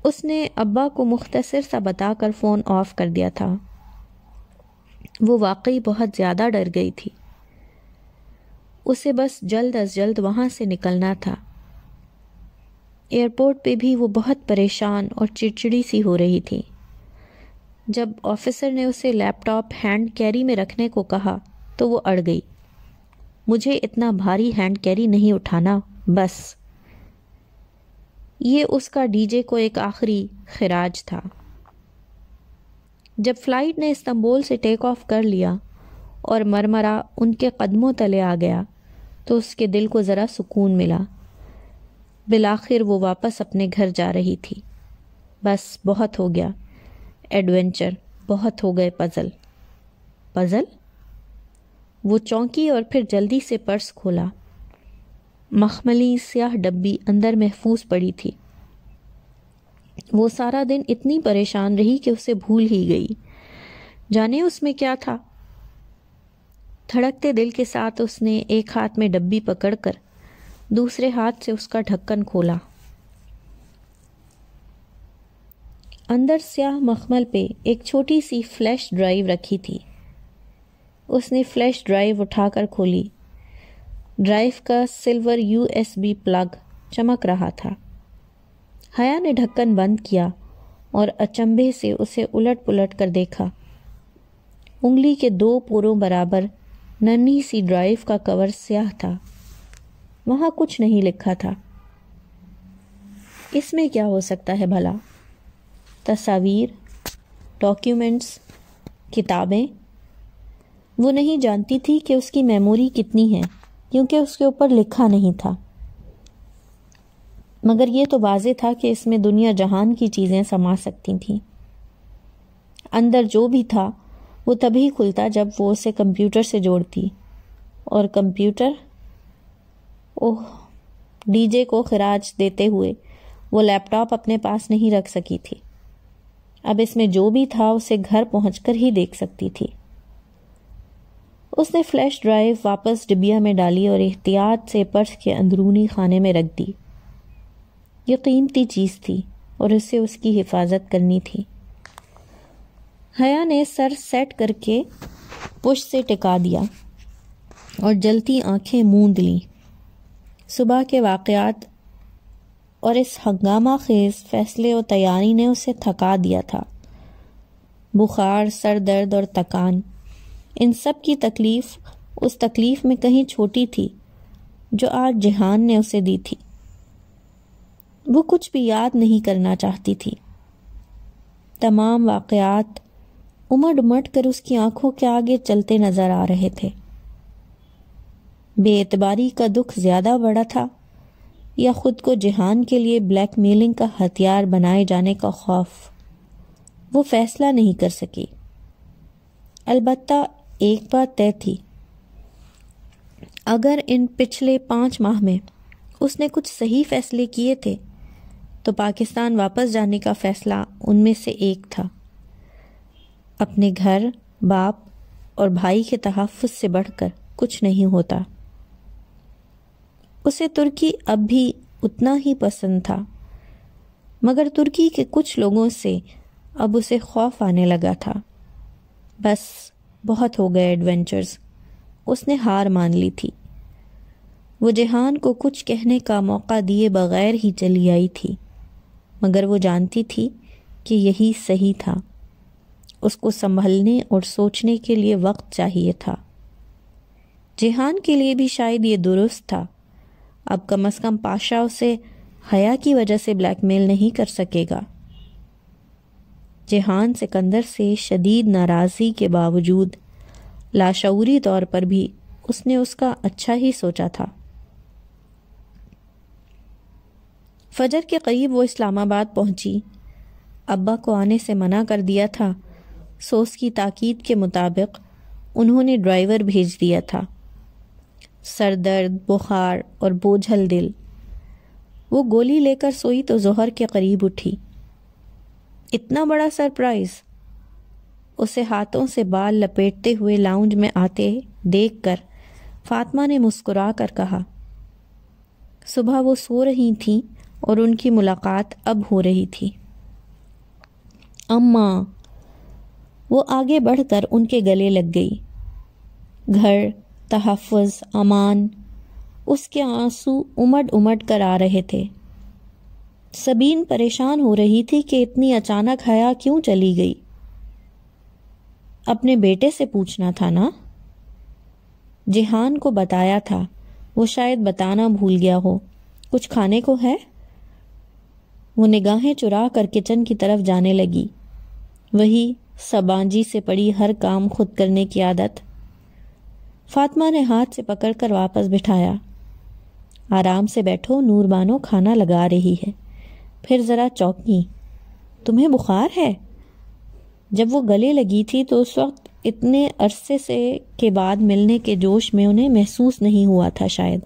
उसने अब्बा को मुख्तसर सा बताकर फ़ोन ऑफ कर दिया था वो वाकई बहुत ज़्यादा डर गई थी उसे बस जल्द अज जल्द वहाँ से निकलना था एयरपोर्ट पे भी वो बहुत परेशान और चिड़चिड़ी सी हो रही थी जब ऑफिसर ने उसे लैपटॉप हैंड कैरी में रखने को कहा तो वो अड़ गई मुझे इतना भारी हैंड कैरी नहीं उठाना बस ये उसका डीजे को एक आखिरी खराज था जब फ्लाइट ने इस्तंबुल से टेक ऑफ कर लिया और मरमरा उनके कदमों तले आ गया तो उसके दिल को ज़रा सुकून मिला बिलाखिर वो वापस अपने घर जा रही थी बस बहुत हो गया एडवेंचर बहुत हो गए पज़ल पज़ल वो चौंकी और फिर जल्दी से पर्स खोला मखमली स्याह डब्बी अंदर महफूज पड़ी थी वो सारा दिन इतनी परेशान रही कि उसे भूल ही गई जाने उसमें क्या था धड़कते दिल के साथ उसने एक हाथ में डब्बी पकड़कर दूसरे हाथ से उसका ढक्कन खोला अंदर स्याह मखमल पे एक छोटी सी फ्लैश ड्राइव रखी थी उसने फ्लैश ड्राइव उठाकर खोली ड्राइव का सिल्वर यूएसबी प्लग चमक रहा था हया ने ढक्कन बंद किया और अचंभे से उसे उलट पुलट कर देखा उंगली के दो पोरों बराबर नन्ही सी ड्राइव का कवर स्याह था वहाँ कुछ नहीं लिखा था इसमें क्या हो सकता है भला तस्वीर डॉक्यूमेंट्स किताबें वो नहीं जानती थी कि उसकी मेमोरी कितनी है क्योंकि उसके ऊपर लिखा नहीं था मगर ये तो वाज था कि इसमें दुनिया जहान की चीज़ें समा सकती थीं अंदर जो भी था वो तभी खुलता जब वो उसे कंप्यूटर से जोड़ती और कंप्यूटर ओह डीजे को खराज देते हुए वो लैपटॉप अपने पास नहीं रख सकी थी अब इसमें जो भी था उसे घर पहुंचकर ही देख सकती थी उसने फ्लैश ड्राइव वापस डिबिया में डाली और एहतियात से पर्स के अंदरूनी खाने में रख दी ये कीमती चीज़ थी और उसे उसकी हिफाजत करनी थी हया ने सर सेट करके पुश से टिका दिया और जलती आंखें मूंद लीं सुबह के वाकयात और इस हंगामा खेज फैसले और तैयारी ने उसे थका दिया था बुखार सर दर्द और थकान इन सब की तकलीफ़ उस तकलीफ़ में कहीं छोटी थी जो आज जहान ने उसे दी थी वो कुछ भी याद नहीं करना चाहती थी तमाम वाक़यात उमड़ उमड़ कर उसकी आंखों के आगे चलते नज़र आ रहे थे बेतबारी का दुख ज़्यादा बड़ा था या ख़ुद को जहान के लिए ब्लैक मेलिंग का हथियार बनाए जाने का खौफ वो फैसला नहीं कर सकी अलबत्ता एक बात तय थी अगर इन पिछले पाँच माह में उसने कुछ सही फैसले किए थे तो पाकिस्तान वापस जाने का फैसला उनमें से एक था अपने घर बाप और भाई के तहफ़ से बढ़कर कुछ नहीं होता उसे तुर्की अब भी उतना ही पसंद था मगर तुर्की के कुछ लोगों से अब उसे खौफ आने लगा था बस बहुत हो गए एडवेंचर्स उसने हार मान ली थी वो जहान को कुछ कहने का मौका दिए बगैर ही चली आई थी मगर वो जानती थी कि यही सही था उसको संभलने और सोचने के लिए वक्त चाहिए था जहान के लिए भी शायद ये दुरुस्त था अब कम अज़ कम पाशा उसे हया की वजह से ब्लैकमेल नहीं कर सकेगा जहान सिकंदर से शदीद नाराज़गी के बावजूद लाशूरी तौर पर भी उसने उसका अच्छा ही सोचा था फजर के करीब वो इस्लामाबाद पहुंची अब्बा को आने से मना कर दिया था सो उसकी ताकीद के मुताबिक उन्होंने ड्राइवर भेज दिया था सर दर्द बुखार और बोझल दिल वो गोली लेकर सोई तो जहर के करीब उठी इतना बड़ा सरप्राइज उसे हाथों से बाल लपेटते हुए लाउंज में आते देख कर फातमा ने मुस्कुरा कर कहा सुबह वो सो रही थी और उनकी मुलाकात अब हो रही थी अम्मा वो आगे बढ़कर उनके गले लग गई घर तहफ़ अमान उसके आंसू उमड़ उमड़ कर आ रहे थे सबीन परेशान हो रही थी कि इतनी अचानक हया क्यों चली गई अपने बेटे से पूछना था ना जिहान को बताया था वो शायद बताना भूल गया हो कुछ खाने को है वो निगाहें चुरा कर किचन की तरफ जाने लगी वही सबांजी से पड़ी हर काम खुद करने की आदत फातिमा ने हाथ से पकड़कर वापस बिठाया आराम से बैठो नूरबानो खाना लगा रही है फिर ज़रा चौंकी तुम्हें बुखार है जब वो गले लगी थी तो उस वक्त इतने अरसे से के बाद मिलने के जोश में उन्हें महसूस नहीं हुआ था शायद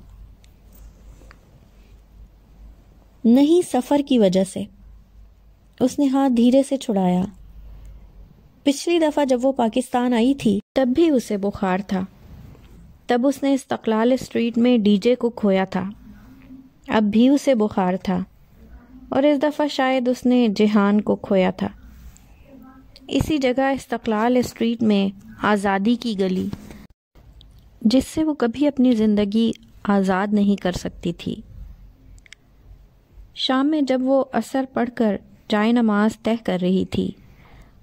नहीं सफ़र की वजह से उसने हाथ धीरे से छुड़ाया पिछली दफ़ा जब वो पाकिस्तान आई थी तब भी उसे बुखार था तब उसने इस्तकलाल स्ट्रीट में डीजे को खोया था अब भी उसे बुखार था और इस दफ़ा शायद उसने जहान को खोया था इसी जगह इस्तलाल स्ट्रीट में आज़ादी की गली जिससे वो कभी अपनी ज़िंदगी आज़ाद नहीं कर सकती थी शाम में जब वो असर पढ़कर जाय नमाज तय कर रही थी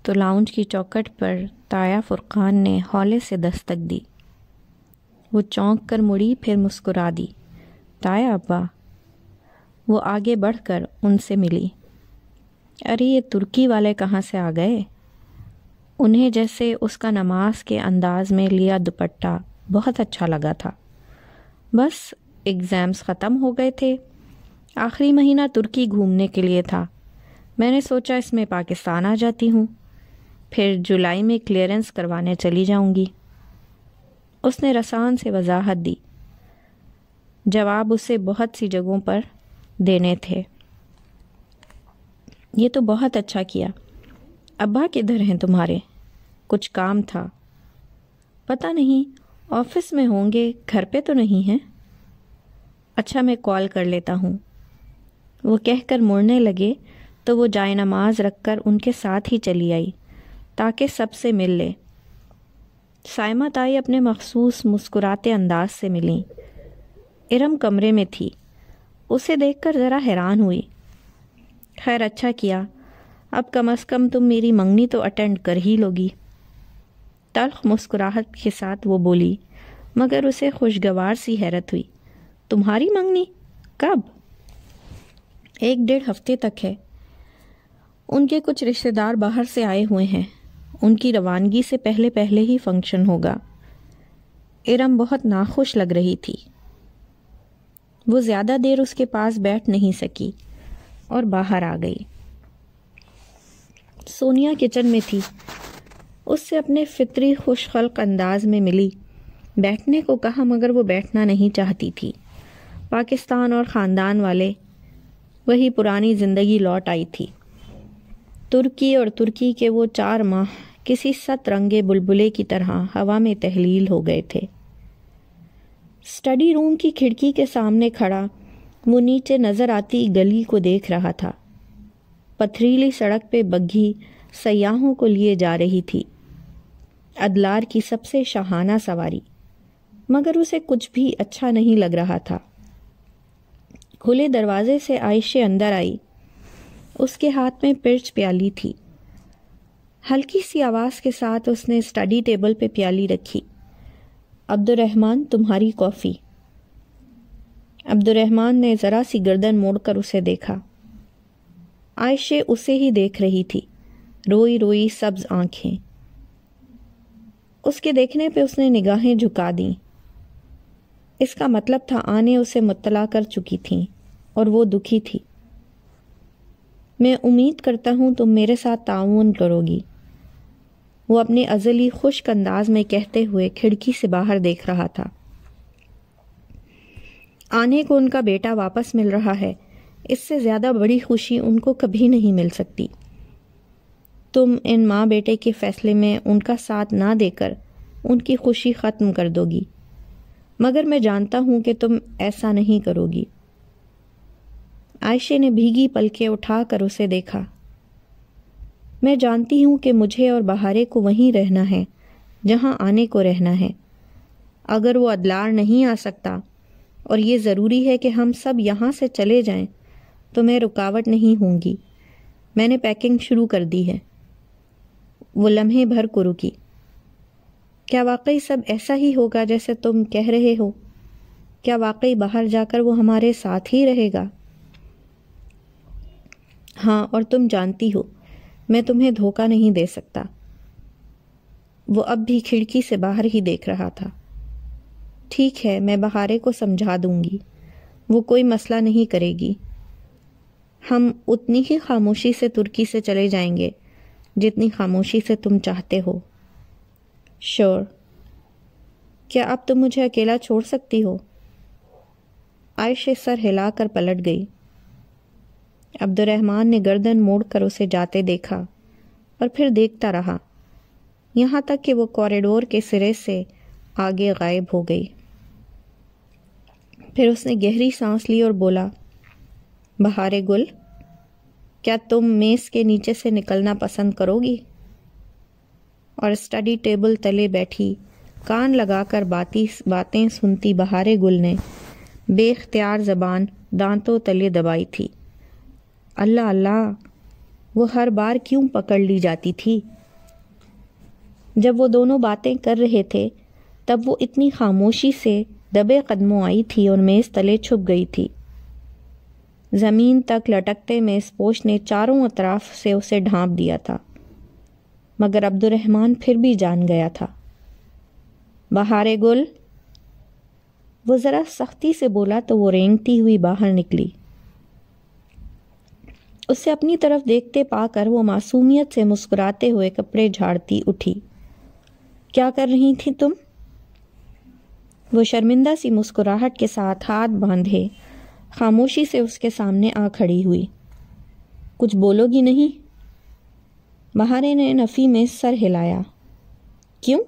तो लाउंज की चौकट पर ताया फुरकान ने हौले से दस्तक दी वो चौंक कर मुड़ी फिर मुस्कुरा दी ताया अब्बा वो आगे बढ़कर उनसे मिली अरे ये तुर्की वाले कहाँ से आ गए उन्हें जैसे उसका नमाज के अंदाज में लिया दुपट्टा बहुत अच्छा लगा था बस एग्ज़ाम्स ख़त्म हो गए थे आखिरी महीना तुर्की घूमने के लिए था मैंने सोचा इसमें पाकिस्तान आ जाती हूँ फिर जुलाई में क्लियरेंस करवाने चली जाऊँगी उसने रसान से वजाहत दी जवाब उसे बहुत सी जगहों पर देने थे ये तो बहुत अच्छा किया अब्बा किधर हैं तुम्हारे कुछ काम था पता नहीं ऑफिस में होंगे घर पे तो नहीं हैं अच्छा मैं कॉल कर लेता हूँ वो कहकर मुड़ने लगे तो वो जाय नमाज रख कर उनके साथ ही चली आई ताकि सबसे मिल ले सायमा ताई अपने मखसूस मुस्कुराते अंदाज से मिली इरम कमरे में थी उसे देखकर ज़रा हैरान हुई खैर अच्छा किया अब कम अज़ कम तुम मेरी मंगनी तो अटेंड कर ही लोगी तलख मुस्कुराहट के साथ वो बोली मगर उसे खुशगवार सी हैरत हुई तुम्हारी मंगनी कब एक डेढ़ हफ्ते तक है उनके कुछ रिश्तेदार बाहर से आए हुए हैं उनकी रवानगी से पहले पहले ही फंक्शन होगा इरम बहुत नाखुश लग रही थी वो ज़्यादा देर उसके पास बैठ नहीं सकी और बाहर आ गई सोनिया किचन में थी उससे अपने फितरी खल्क़ अंदाज में मिली बैठने को कहा मगर वो बैठना नहीं चाहती थी पाकिस्तान और ख़ानदान वाले वही पुरानी ज़िंदगी लौट आई थी तुर्की और तुर्की के वो चार माह किसी सतरंगे बुलबुले की तरह हवा में तहलील हो गए थे स्टडी रूम की खिड़की के सामने खड़ा वो नीचे नज़र आती गली को देख रहा था पथरीली सड़क पे बग्घी सयाहों को लिए जा रही थी अदलार की सबसे शहाना सवारी मगर उसे कुछ भी अच्छा नहीं लग रहा था खुले दरवाजे से आयशे अंदर आई उसके हाथ में पिर्च प्याली थी हल्की सी आवाज़ के साथ उसने स्टडी टेबल पे प्याली रखी अब्दुलरहमान तुम्हारी कॉफ़ी अब्दुलरहमान ने ज़रा सी गर्दन मोड़कर उसे देखा आयशे उसे ही देख रही थी रोई रोई सब्ज आंखें उसके देखने पे उसने निगाहें झुका दी इसका मतलब था आने उसे मुतला कर चुकी थीं और वो दुखी थी मैं उम्मीद करता हूँ तुम मेरे साथ ताउन करोगी वो अपने अजली खुश्क अंदाज में कहते हुए खिड़की से बाहर देख रहा था आने को उनका बेटा वापस मिल रहा है इससे ज़्यादा बड़ी खुशी उनको कभी नहीं मिल सकती तुम इन माँ बेटे के फैसले में उनका साथ ना देकर उनकी खुशी ख़त्म कर दोगी मगर मैं जानता हूं कि तुम ऐसा नहीं करोगी आयशे ने भीगी पलके उठाकर उसे देखा मैं जानती हूँ कि मुझे और बहारे को वहीं रहना है जहाँ आने को रहना है अगर वो अदलार नहीं आ सकता और ये ज़रूरी है कि हम सब यहाँ से चले जाएं, तो मैं रुकावट नहीं होंगी मैंने पैकिंग शुरू कर दी है वो लम्हे भर को रुकी क्या वाकई सब ऐसा ही होगा जैसे तुम कह रहे हो क्या वाकई बाहर जाकर वो हमारे साथ ही रहेगा हाँ और तुम जानती हो मैं तुम्हें धोखा नहीं दे सकता वो अब भी खिड़की से बाहर ही देख रहा था ठीक है मैं बहारे को समझा दूंगी वो कोई मसला नहीं करेगी हम उतनी ही खामोशी से तुर्की से चले जाएंगे जितनी खामोशी से तुम चाहते हो श्योर sure. क्या अब तुम मुझे अकेला छोड़ सकती हो आयशे सर हिलाकर पलट गई अब्दुलरहमान ने गर्दन मोड़कर उसे जाते देखा और फिर देखता रहा यहाँ तक कि वो कॉरिडोर के सिरे से आगे गायब हो गई फिर उसने गहरी सांस ली और बोला बहारे गुल क्या तुम मेज़ के नीचे से निकलना पसंद करोगी और स्टडी टेबल तले बैठी कान लगाकर बाती बातें सुनती बहारे गुल ने बेख्तियार जबान दांतों तले दबाई थी अल्लाह अल्लाह वो हर बार क्यों पकड़ ली जाती थी जब वो दोनों बातें कर रहे थे तब वो इतनी खामोशी से दबे कदमों आई थी और मेज़ तले छुप गई थी ज़मीन तक लटकते में स्पोश ने चारों अतराफ से उसे ढांप दिया था मगर अब्दुलरहमान फिर भी जान गया था बहारे गुल वो ज़रा सख्ती से बोला तो वो रेंगती हुई बाहर निकली उसे अपनी तरफ देखते पाकर वो मासूमियत से मुस्कुराते हुए कपड़े झाड़ती उठी क्या कर रही थी तुम वो शर्मिंदा सी मुस्कुराहट के साथ हाथ बांधे खामोशी से उसके सामने आ खड़ी हुई कुछ बोलोगी नहीं बहारे ने नफ़ी में सर हिलाया क्यों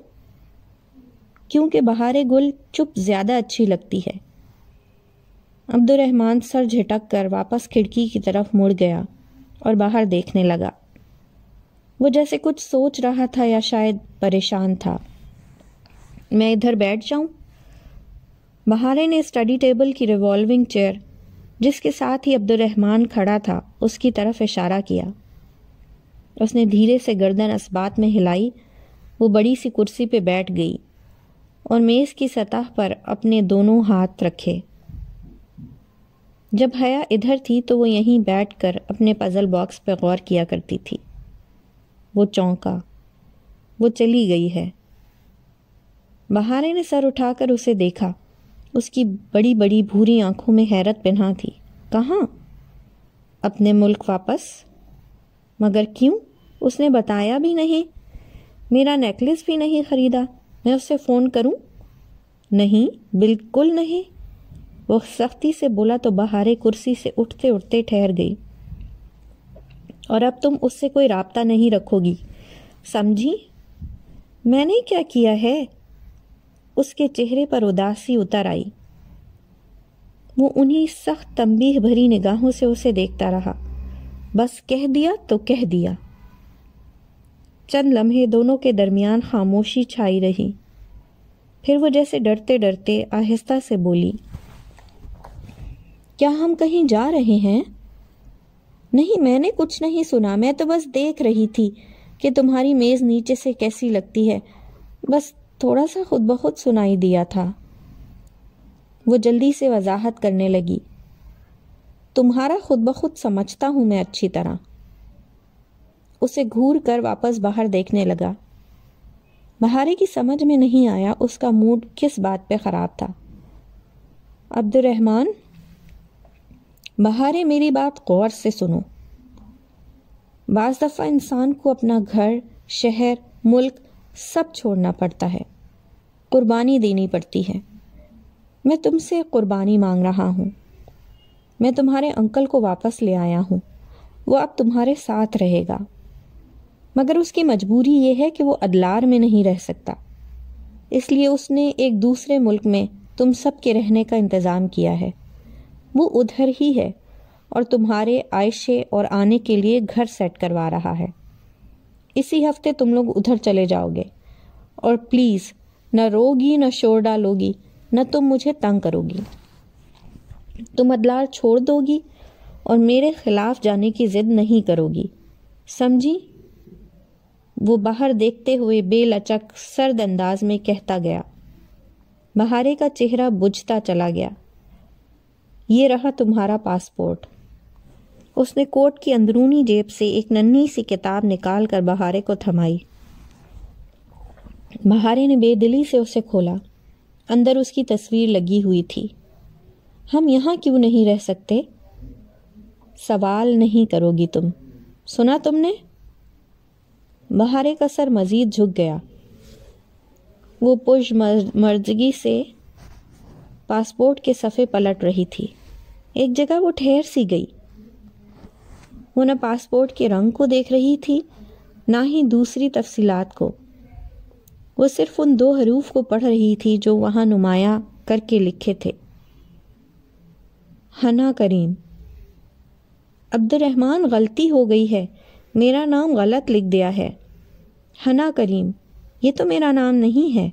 क्योंकि बहारे गुल चुप ज़्यादा अच्छी लगती है अब्दुलरहमान सर झटक कर वापस खिड़की की तरफ मुड़ गया और बाहर देखने लगा वो जैसे कुछ सोच रहा था या शायद परेशान था मैं इधर बैठ जाऊं? बहारे ने स्टडी टेबल की रिवॉल्विंग चेयर जिसके साथ ही अब्दुलरहमान खड़ा था उसकी तरफ इशारा किया उसने धीरे से गर्दन असबात में हिलाई वो बड़ी सी कुर्सी पे बैठ गई और मेज़ की सतह पर अपने दोनों हाथ रखे जब हया इधर थी तो वो यहीं बैठकर अपने पज़ल बॉक्स पर गौर किया करती थी वो चौंका वो चली गई है बहारे ने सर उठाकर उसे देखा उसकी बड़ी बड़ी भूरी आंखों में हैरत पिन्हा थी कहाँ अपने मुल्क वापस मगर क्यों उसने बताया भी नहीं मेरा नेकलेस भी नहीं ख़रीदा मैं उससे फ़ोन करूं? नहीं बिल्कुल नहीं वह सख्ती से बोला तो बहारे कुर्सी से उठते उठते ठहर गई और अब तुम उससे कोई रबता नहीं रखोगी समझी मैंने क्या किया है उसके चेहरे पर उदासी उतर आई वो उन्हीं सख्त तंबीह भरी निगाहों से उसे देखता रहा बस कह दिया तो कह दिया चंद लम्हे दोनों के दरमियान खामोशी छाई रही फिर वो जैसे डरते डरते आहिस्ता से बोली क्या हम कहीं जा रहे हैं नहीं मैंने कुछ नहीं सुना मैं तो बस देख रही थी कि तुम्हारी मेज़ नीचे से कैसी लगती है बस थोड़ा सा खुद ब खुद सुनाई दिया था वो जल्दी से वजाहत करने लगी तुम्हारा खुद ब खुद समझता हूँ मैं अच्छी तरह उसे घूर कर वापस बाहर देखने लगा बहारे की समझ में नहीं आया उसका मूड किस बात पे ख़राब था अब्दुलरहमान बहारे मेरी बात गौर से सुनो बज़ दफ़ा इंसान को अपना घर शहर मुल्क सब छोड़ना पड़ता है कुर्बानी देनी पड़ती है मैं तुमसे कुर्बानी मांग रहा हूँ मैं तुम्हारे अंकल को वापस ले आया हूँ वो अब तुम्हारे साथ रहेगा मगर उसकी मजबूरी ये है कि वो अदलार में नहीं रह सकता इसलिए उसने एक दूसरे मुल्क में तुम सब के रहने का इंतज़ाम किया है वो उधर ही है और तुम्हारे आयशे और आने के लिए घर सेट करवा रहा है इसी हफ्ते तुम लोग उधर चले जाओगे और प्लीज़ न रोगी न शोर डालोगी न तुम मुझे तंग करोगी तुम अदलार छोड़ दोगी और मेरे खिलाफ जाने की जिद नहीं करोगी समझी वो बाहर देखते हुए बेलचक सर्द अंदाज में कहता गया महारे का चेहरा बुझता चला गया ये रहा तुम्हारा पासपोर्ट उसने कोट की अंदरूनी जेब से एक नन्ही सी किताब निकाल कर बहारे को थमाई बहारे ने बेदिली से उसे खोला अंदर उसकी तस्वीर लगी हुई थी हम यहाँ क्यों नहीं रह सकते सवाल नहीं करोगी तुम सुना तुमने बहारे का सर मज़ीद झुक गया वो पुश मर्जगी से पासपोर्ट के सफ़े पलट रही थी एक जगह वो ठहर सी गई वो न पासपोर्ट के रंग को देख रही थी ना ही दूसरी तफसीलात को वो सिर्फ उन दो हरूफ को पढ़ रही थी जो वहाँ नुमाया करके लिखे थे हना करीम अब्दुलरहमान गलती हो गई है मेरा नाम गलत लिख दिया है हना करीम ये तो मेरा नाम नहीं है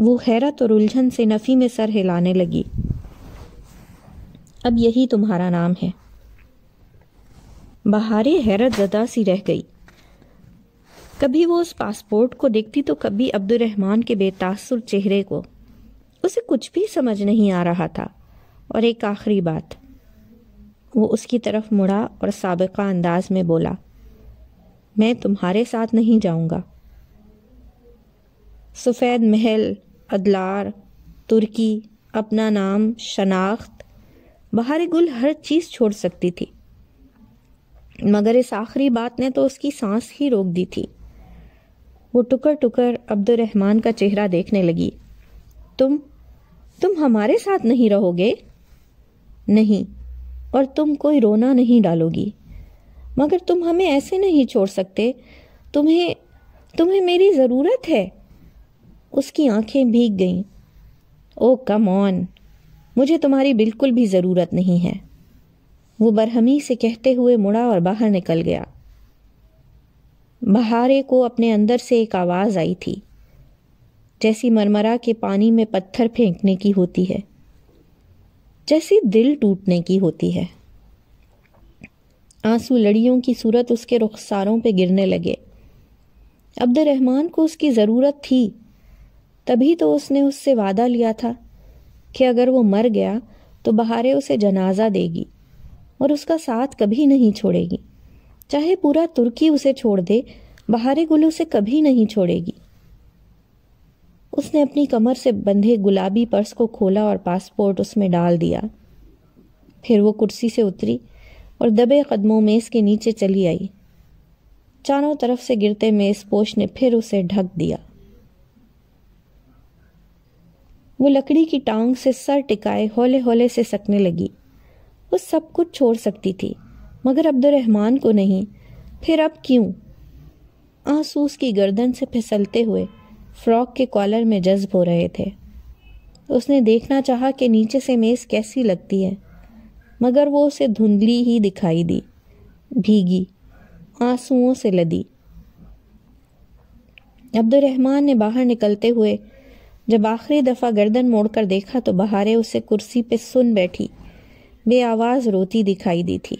वो हैरत और उलझन से नफ़ी में सर हिलाने लगी अब यही तुम्हारा नाम है बहारे हैरत ज़दा सी रह गई कभी वो उस पासपोर्ट को देखती तो कभी अब्दुलरहमान के बेतासुर चेहरे को उसे कुछ भी समझ नहीं आ रहा था और एक आखिरी बात वो उसकी तरफ मुड़ा और सबका अंदाज में बोला मैं तुम्हारे साथ नहीं जाऊंगा सफ़ेद महल अदलार तुर्की अपना नाम शनाख्त बहार गुल हर चीज़ छोड़ सकती थी मगर इस आखिरी बात ने तो उसकी सांस ही रोक दी थी वो टुकर टुकर अब्दुलरहमान का चेहरा देखने लगी तुम तुम हमारे साथ नहीं रहोगे नहीं और तुम कोई रोना नहीं डालोगी मगर तुम हमें ऐसे नहीं छोड़ सकते तुम्हें तुम्हें मेरी ज़रूरत है उसकी आंखें भीग गईं ओ कम ऑन मुझे तुम्हारी बिल्कुल भी ज़रूरत नहीं है वो बरहमी से कहते हुए मुड़ा और बाहर निकल गया बहारे को अपने अंदर से एक आवाज़ आई थी जैसी मरमरा के पानी में पत्थर फेंकने की होती है जैसी दिल टूटने की होती है आंसू लड़ियों की सूरत उसके रुखसारों पे गिरने लगे अब्दुलरहमान को उसकी ज़रूरत थी तभी तो उसने उससे वादा लिया था कि अगर वो मर गया तो बहारे उसे जनाजा देगी और उसका साथ कभी नहीं छोड़ेगी चाहे पूरा तुर्की उसे छोड़ दे बहारे गुल उसे कभी नहीं छोड़ेगी उसने अपनी कमर से बंधे गुलाबी पर्स को खोला और पासपोर्ट उसमें डाल दिया फिर वो कुर्सी से उतरी और दबे कदमों मेज़ के नीचे चली आई चारों तरफ से गिरते मेज़ पोश ने फिर उसे ढक दिया वो लकड़ी की टांग से सर टिकाए होले हौले से सकने लगी वो सब कुछ छोड़ सकती थी मगर अब्दुलरहमान को नहीं फिर अब क्यों आंसू उसकी गर्दन से फिसलते हुए फ्रॉक के कॉलर में जज्ब हो रहे थे उसने देखना चाहा कि नीचे से मेज़ कैसी लगती है मगर वो उसे धुंधली ही दिखाई दी भीगी आंसुओं से लदी अब्दुलरहमान ने बाहर निकलते हुए जब आखिरी दफ़ा गर्दन मोड़कर देखा तो बहारे उसे कुर्सी पे सुन बैठी बे आवाज़ रोती दिखाई दी थी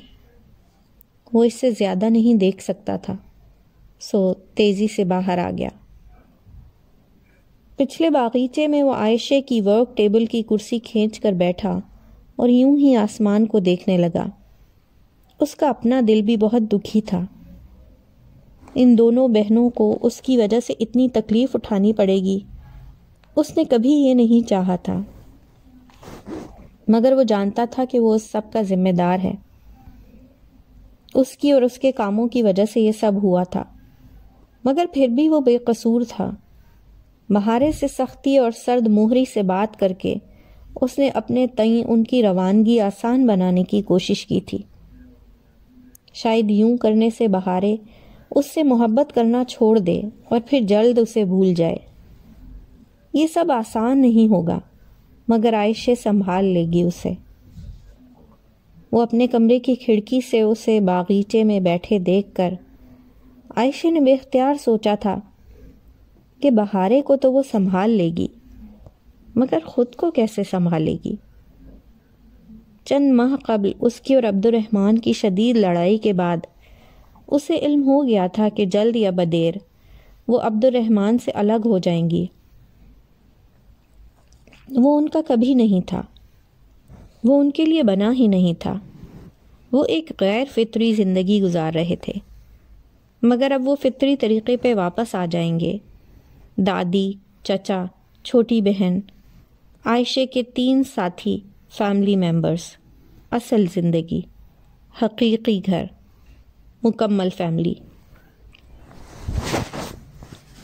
वो इससे ज़्यादा नहीं देख सकता था सो तेज़ी से बाहर आ गया पिछले बागीचे में वो आयशे की वर्क टेबल की कुर्सी खींच कर बैठा और यूं ही आसमान को देखने लगा उसका अपना दिल भी बहुत दुखी था इन दोनों बहनों को उसकी वजह से इतनी तकलीफ़ उठानी पड़ेगी उसने कभी ये नहीं चाहा था मगर वो जानता था कि वो उस सब का जिम्मेदार है उसकी और उसके कामों की वजह से ये सब हुआ था मगर फिर भी वो बेकसूर था महारे से सख्ती और सर्द मोहरी से बात करके उसने अपने तई उनकी रवानगी आसान बनाने की कोशिश की थी शायद यूं करने से बहारे उससे मोहब्बत करना छोड़ दे और फिर जल्द उसे भूल जाए ये सब आसान नहीं होगा मगर आयशे संभाल लेगी उसे वो अपने कमरे की खिड़की से उसे बागीचे में बैठे देखकर आयशे ने बेख्तियार सोचा था कि बहारे को तो वो संभाल लेगी मगर ख़ुद को कैसे संभालेगी चंद माह कबल उसकी और अब्दुलरहमान की शदीद लड़ाई के बाद उसे इल्म हो गया था कि जल्द या बदेर वो अब्दुलरहमान से अलग हो जाएंगी वो उनका कभी नहीं था वो उनके लिए बना ही नहीं था वो एक गैर फितरी ज़िंदगी गुजार रहे थे मगर अब वो फितरी तरीक़े पे वापस आ जाएंगे दादी चचा छोटी बहन आयशे के तीन साथी फैमिली मेम्बर्स असल ज़िंदगी हकीकी घर मुकम्मल फैमिली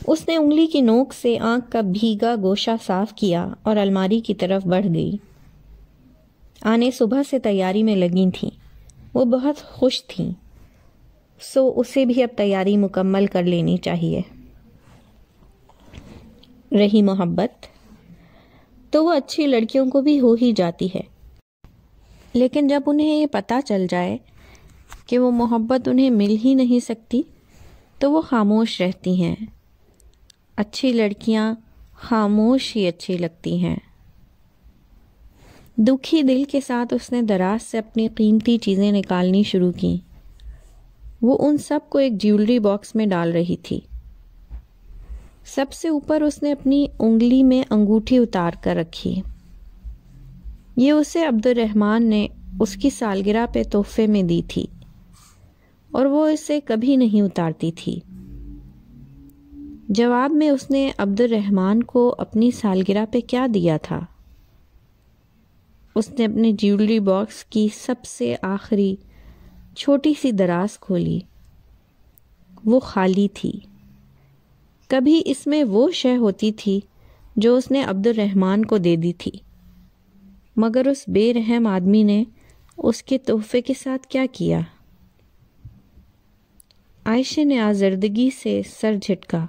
उसने उंगली की नोक से आंख का भीगा गोशा साफ किया और अलमारी की तरफ बढ़ गई आने सुबह से तैयारी में लगी थी वो बहुत खुश थी सो उसे भी अब तैयारी मुकम्मल कर लेनी चाहिए रही मोहब्बत तो वो अच्छी लड़कियों को भी हो ही जाती है लेकिन जब उन्हें ये पता चल जाए कि वो मोहब्बत उन्हें मिल ही नहीं सकती तो वो खामोश रहती हैं अच्छी लड़कियां खामोश ही अच्छी लगती हैं दुखी दिल के साथ उसने दराज से अपनी कीमती चीज़ें निकालनी शुरू की वो उन सब को एक ज्वेलरी बॉक्स में डाल रही थी सबसे ऊपर उसने अपनी उंगली में अंगूठी उतार कर रखी ये उसे अब्दुलरहमान ने उसकी सालगिरह पे तोहफे में दी थी और वो इसे कभी नहीं उतारती थी जवाब में उसने अब्दुलरहमान को अपनी सालगिरह पे क्या दिया था उसने अपने ज्वेलरी बॉक्स की सबसे आखिरी छोटी सी दराज खोली वो खाली थी कभी इसमें वो शय होती थी जो उसने अब्दुलरहमान को दे दी थी मगर उस बेरहम आदमी ने उसके तोहफे के साथ क्या किया आयशे ने आजर्दगी से सर झटका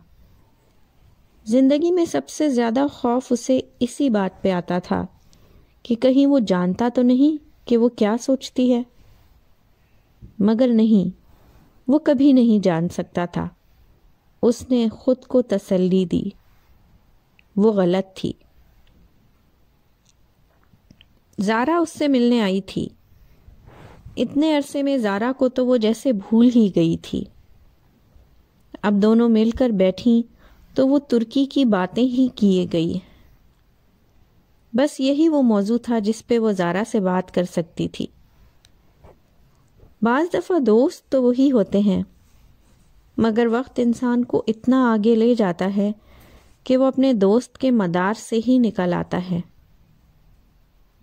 ज़िंदगी में सबसे ज़्यादा खौफ उसे इसी बात पे आता था कि कहीं वो जानता तो नहीं कि वो क्या सोचती है मगर नहीं वो कभी नहीं जान सकता था उसने खुद को तसल्ली दी वो गलत थी ज़ारा उससे मिलने आई थी इतने अरसे में ज़ारा को तो वो जैसे भूल ही गई थी अब दोनों मिलकर बैठी तो वो तुर्की की बातें ही किए गई बस यही वो मौजू था जिस पे वो जारा से बात कर सकती थी बाज़ दफ़ा दोस्त तो वही होते हैं मगर वक्त इंसान को इतना आगे ले जाता है कि वो अपने दोस्त के मदार से ही निकल आता है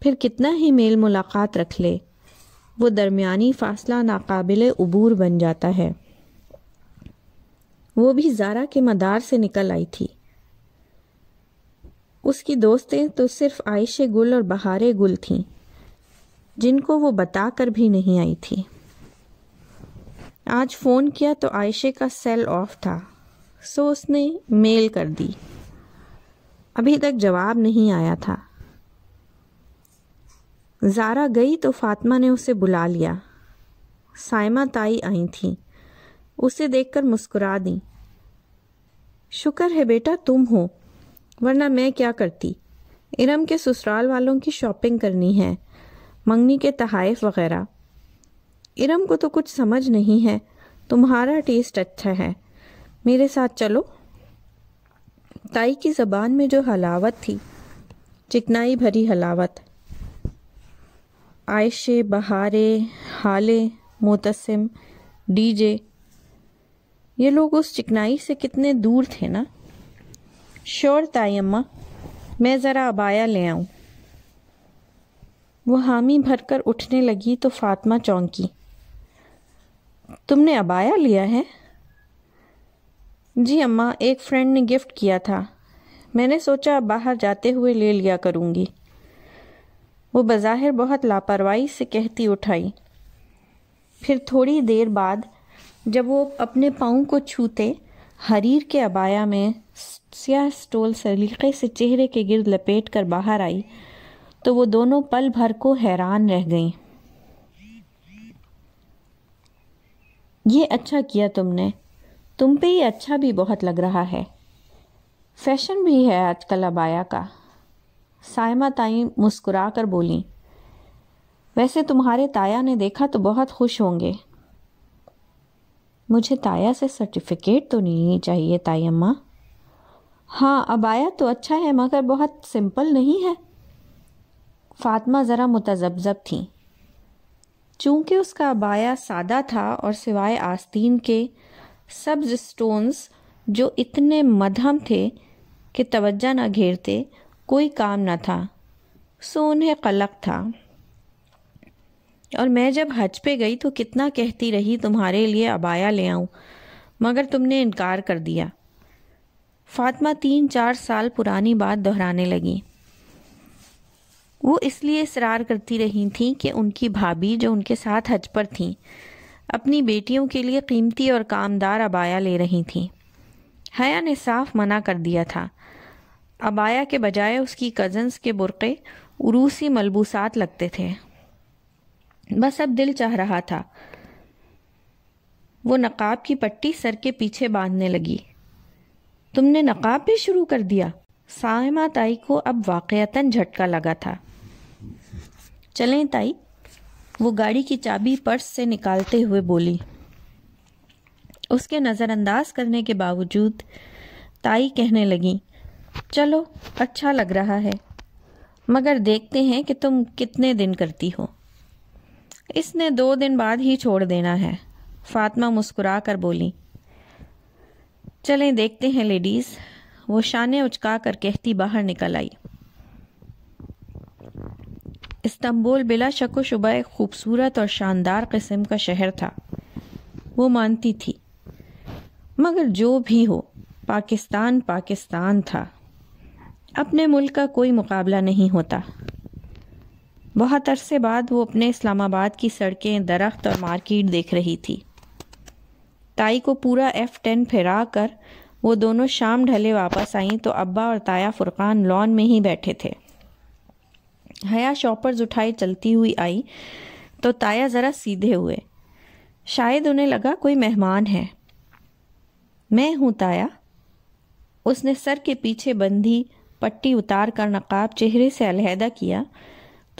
फिर कितना ही मेल मुलाकात रख ले वो दरमियानी फ़ासला नाकाबिल अबूर बन जाता है वो भी जारा के मदार से निकल आई थी उसकी दोस्तें तो सिर्फ आयशे गुल और बहारे गुल थीं जिनको वो बताकर भी नहीं आई थी आज फ़ोन किया तो आयशे का सेल ऑफ था सो उसने मेल कर दी अभी तक जवाब नहीं आया था जारा गई तो फातिमा ने उसे बुला लिया साइमा ताई आई थीं उसे देखकर मुस्कुरा दी शुक्र है बेटा तुम हो वरना मैं क्या करती इरम के ससुराल वालों की शॉपिंग करनी है मंगनी के तहाइफ वगैरह इरम को तो कुछ समझ नहीं है तुम्हारा टेस्ट अच्छा है मेरे साथ चलो ताई की ज़बान में जो हलावत थी चिकनाई भरी हलावत आयशे बहारे हाले मोतसम डीजे ये लोग उस चिकनाई से कितने दूर थे ना श्योर ताई अम्मा मैं ज़रा अबाया ले आऊँ वो हामी भरकर उठने लगी तो फातिमा चौंकी तुमने अबाया लिया है जी अम्मा एक फ्रेंड ने गिफ्ट किया था मैंने सोचा बाहर जाते हुए ले लिया करूँगी वो बज़ाहिर बहुत लापरवाही से कहती उठाई फिर थोड़ी देर बाद जब वो अपने पाँव को छूते हरीर के अबाया में स्या स्टोल सलीके से चेहरे के गिरद लपेट कर बाहर आई तो वो दोनों पल भर को हैरान रह गईं ये अच्छा किया तुमने तुम पे ये अच्छा भी बहुत लग रहा है फैशन भी है आजकल अबाया का सायमा ताई मुस्कुरा कर बोली वैसे तुम्हारे ताया ने देखा तो बहुत खुश होंगे मुझे ताया से सर्टिफिकेट तो नहीं चाहिए ताई अम्मा हाँ अबाया तो अच्छा है मगर बहुत सिंपल नहीं है फातमा ज़रा मुतजबजब थी चूँकि उसका अबाया सादा था और सिवाय आस्तीन के सब्ज स्टोन्स जो इतने मदहम थे कि तवज्जा न घेरते कोई काम न था सो उन्हें कलक था और मैं जब हज पे गई तो कितना कहती रही तुम्हारे लिए अबाया ले आऊँ मगर तुमने इनकार कर दिया फातिमा तीन चार साल पुरानी बात दोहराने लगी वो इसलिए इसरार करती रही थी कि उनकी भाभी जो उनके साथ हज पर थीं अपनी बेटियों के लिए कीमती और कामदार अबाया ले रही थीं हया ने साफ मना कर दिया था अबाया के बजाय उसकी कज़न्स के बुरक़े उरूसी मलबूसात लगते थे बस अब दिल चाह रहा था वो नकाब की पट्टी सर के पीछे बांधने लगी तुमने नकाब भी शुरू कर दिया साइमा ताई को अब वाकयातन झटका लगा था चलें ताई वो गाड़ी की चाबी पर्स से निकालते हुए बोली उसके नज़रअंदाज करने के बावजूद ताई कहने लगी चलो अच्छा लग रहा है मगर देखते हैं कि तुम कितने दिन करती हो इसने दो दिन बाद ही छोड़ देना है फातिमा मुस्कुरा कर बोली चलें देखते हैं लेडीज़ वो शाने उचका कर कहती बाहर निकल आई इस्तंबुल बिला शक शुबा एक खूबसूरत और शानदार किस्म का शहर था वो मानती थी मगर जो भी हो पाकिस्तान पाकिस्तान था अपने मुल्क का कोई मुकाबला नहीं होता बहुत अरसे बाद वो अपने इस्लामाबाद की सड़कें दरख्त और मार्केट देख रही थी ताई को पूरा एफ टेन फिरा कर वो दोनों शाम ढले वापस आईं तो अब्बा और ताया फुरकान लॉन में ही बैठे थे हया शॉपर्स उठाई चलती हुई आई तो ताया ज़रा सीधे हुए शायद उन्हें लगा कोई मेहमान है मैं हूँ ताया उसने सर के पीछे बंधी पट्टी उतार कर नकाब चेहरे से अलहदा किया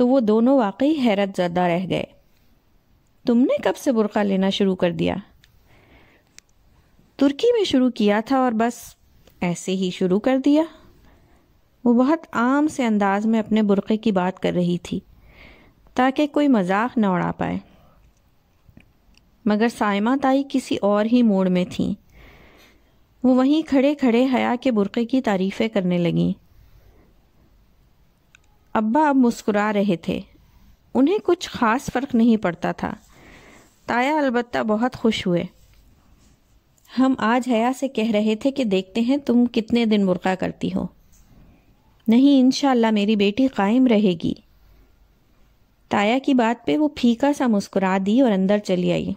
तो वो दोनों वाकई हैरत ज़दा रह गए तुमने कब से बुरका लेना शुरू कर दिया तुर्की में शुरू किया था और बस ऐसे ही शुरू कर दिया वो बहुत आम से अंदाज में अपने बुरक़े की बात कर रही थी ताकि कोई मजाक न उड़ा पाए मगर साइमा ताई किसी और ही मोड़ में थी वो वहीं खड़े खड़े हया के बुरक़े की तारीफ़ें करने लगीं अब्बा अब मुस्कुरा रहे थे उन्हें कुछ ख़ास फ़र्क नहीं पड़ता था ताया अलबत्ता बहुत खुश हुए हम आज हया से कह रहे थे कि देखते हैं तुम कितने दिन मुर्गा करती हो नहीं इन मेरी बेटी कायम रहेगी ताया की बात पे वो फीका सा मुस्कुरा दी और अंदर चली आई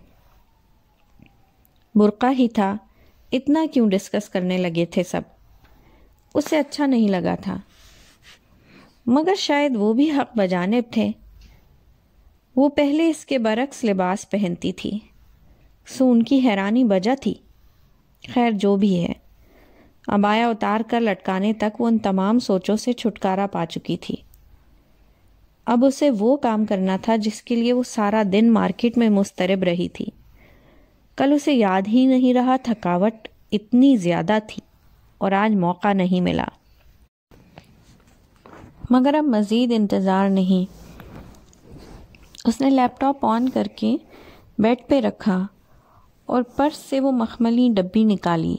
बुरका ही था इतना क्यों डिस्कस करने लगे थे सब उसे अच्छा नहीं लगा था मगर शायद वो भी हक बजानब थे वो पहले इसके बरक्स लिबास पहनती थी सो उनकी हैरानी बजा थी खैर जो भी है अबाया उतार कर लटकाने तक वो उन तमाम सोचों से छुटकारा पा चुकी थी अब उसे वो काम करना था जिसके लिए वो सारा दिन मार्केट में मुस्तरब रही थी कल उसे याद ही नहीं रहा थकावट इतनी ज़्यादा थी और आज मौका नहीं मिला मगर अब मज़ीद इंतज़ार नहीं उसने लैपटॉप ऑन करके बेड पे रखा और पर्स से वो मखमली डब्बी निकाली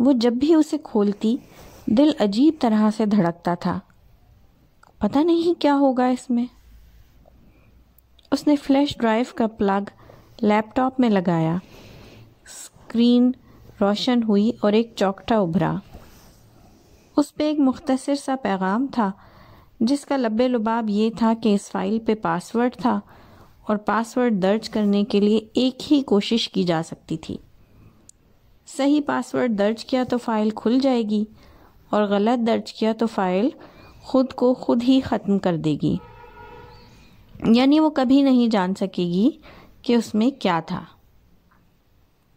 वो जब भी उसे खोलती दिल अजीब तरह से धड़कता था पता नहीं क्या होगा इसमें उसने फ्लैश ड्राइव का प्लग लैपटॉप में लगाया स्क्रीन रोशन हुई और एक चौकटा उभरा उस पर एक मुख्तसर सा पैगाम था जिसका लब्बे लुबाब ये था कि इस फाइल पे पासवर्ड था और पासवर्ड दर्ज करने के लिए एक ही कोशिश की जा सकती थी सही पासवर्ड दर्ज किया तो फ़ाइल खुल जाएगी और गलत दर्ज किया तो फ़ाइल ख़ुद को ख़ुद ही ख़त्म कर देगी यानी वो कभी नहीं जान सकेगी कि उसमें क्या था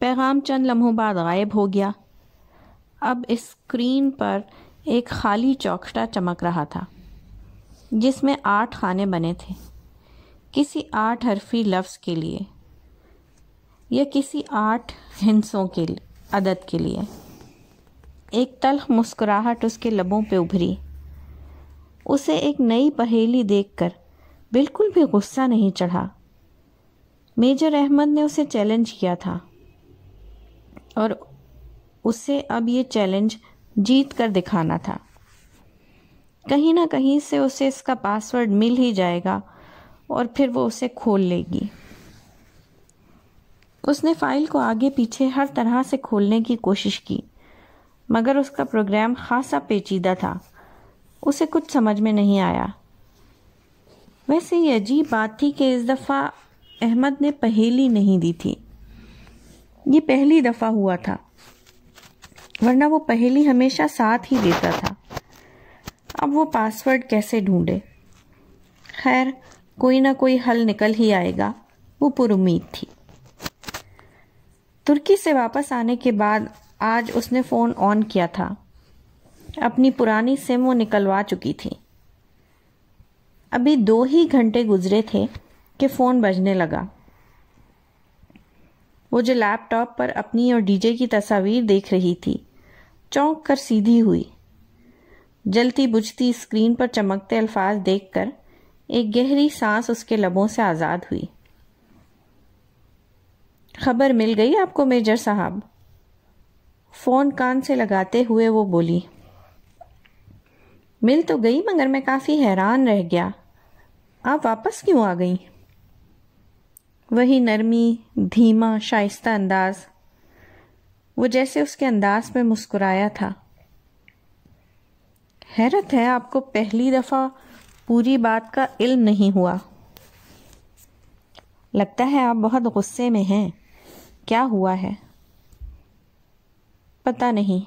पैगाम चंद लम्हों बाद गायब हो गया अब स्क्रीन पर एक खाली चौकटा चमक रहा था जिसमें आठ खाने बने थे किसी आठ हरफी लफ्ज़ के लिए या किसी आठ हिंसों के अदद के लिए एक तलख मुस्कुराहट उसके लबों पे उभरी उसे एक नई पहेली देखकर बिल्कुल भी गुस्सा नहीं चढ़ा मेजर अहमद ने उसे चैलेंज किया था और उसे अब ये चैलेंज जीत कर दिखाना था कहीं ना कहीं से उसे इसका पासवर्ड मिल ही जाएगा और फिर वो उसे खोल लेगी उसने फाइल को आगे पीछे हर तरह से खोलने की कोशिश की मगर उसका प्रोग्राम खासा पेचीदा था उसे कुछ समझ में नहीं आया वैसे ये अजीब बात थी कि इस दफ़ा अहमद ने पहेली नहीं दी थी ये पहली दफ़ा हुआ था वरना वो पहेली हमेशा साथ ही देता था अब वो पासवर्ड कैसे ढूंढे खैर कोई ना कोई हल निकल ही आएगा वो पुरुमीद थी तुर्की से वापस आने के बाद आज उसने फ़ोन ऑन किया था अपनी पुरानी सिम वो निकलवा चुकी थी अभी दो ही घंटे गुजरे थे कि फ़ोन बजने लगा वो जो लैपटॉप पर अपनी और डीजे की तस्वीर देख रही थी चौंक कर सीधी हुई जलती बुझती स्क्रीन पर चमकते अल्फाज देखकर एक गहरी सांस उसके लबों से आज़ाद हुई खबर मिल गई आपको मेजर साहब फ़ोन कान से लगाते हुए वो बोली मिल तो गई मगर मैं काफ़ी हैरान रह गया आप वापस क्यों आ गई वही नरमी धीमा शाइस्ता अंदाज वो जैसे उसके अंदाज में मुस्कुराया था हैरत है आपको पहली दफ़ा पूरी बात का इल्म नहीं हुआ लगता है आप बहुत गुस्से में हैं क्या हुआ है पता नहीं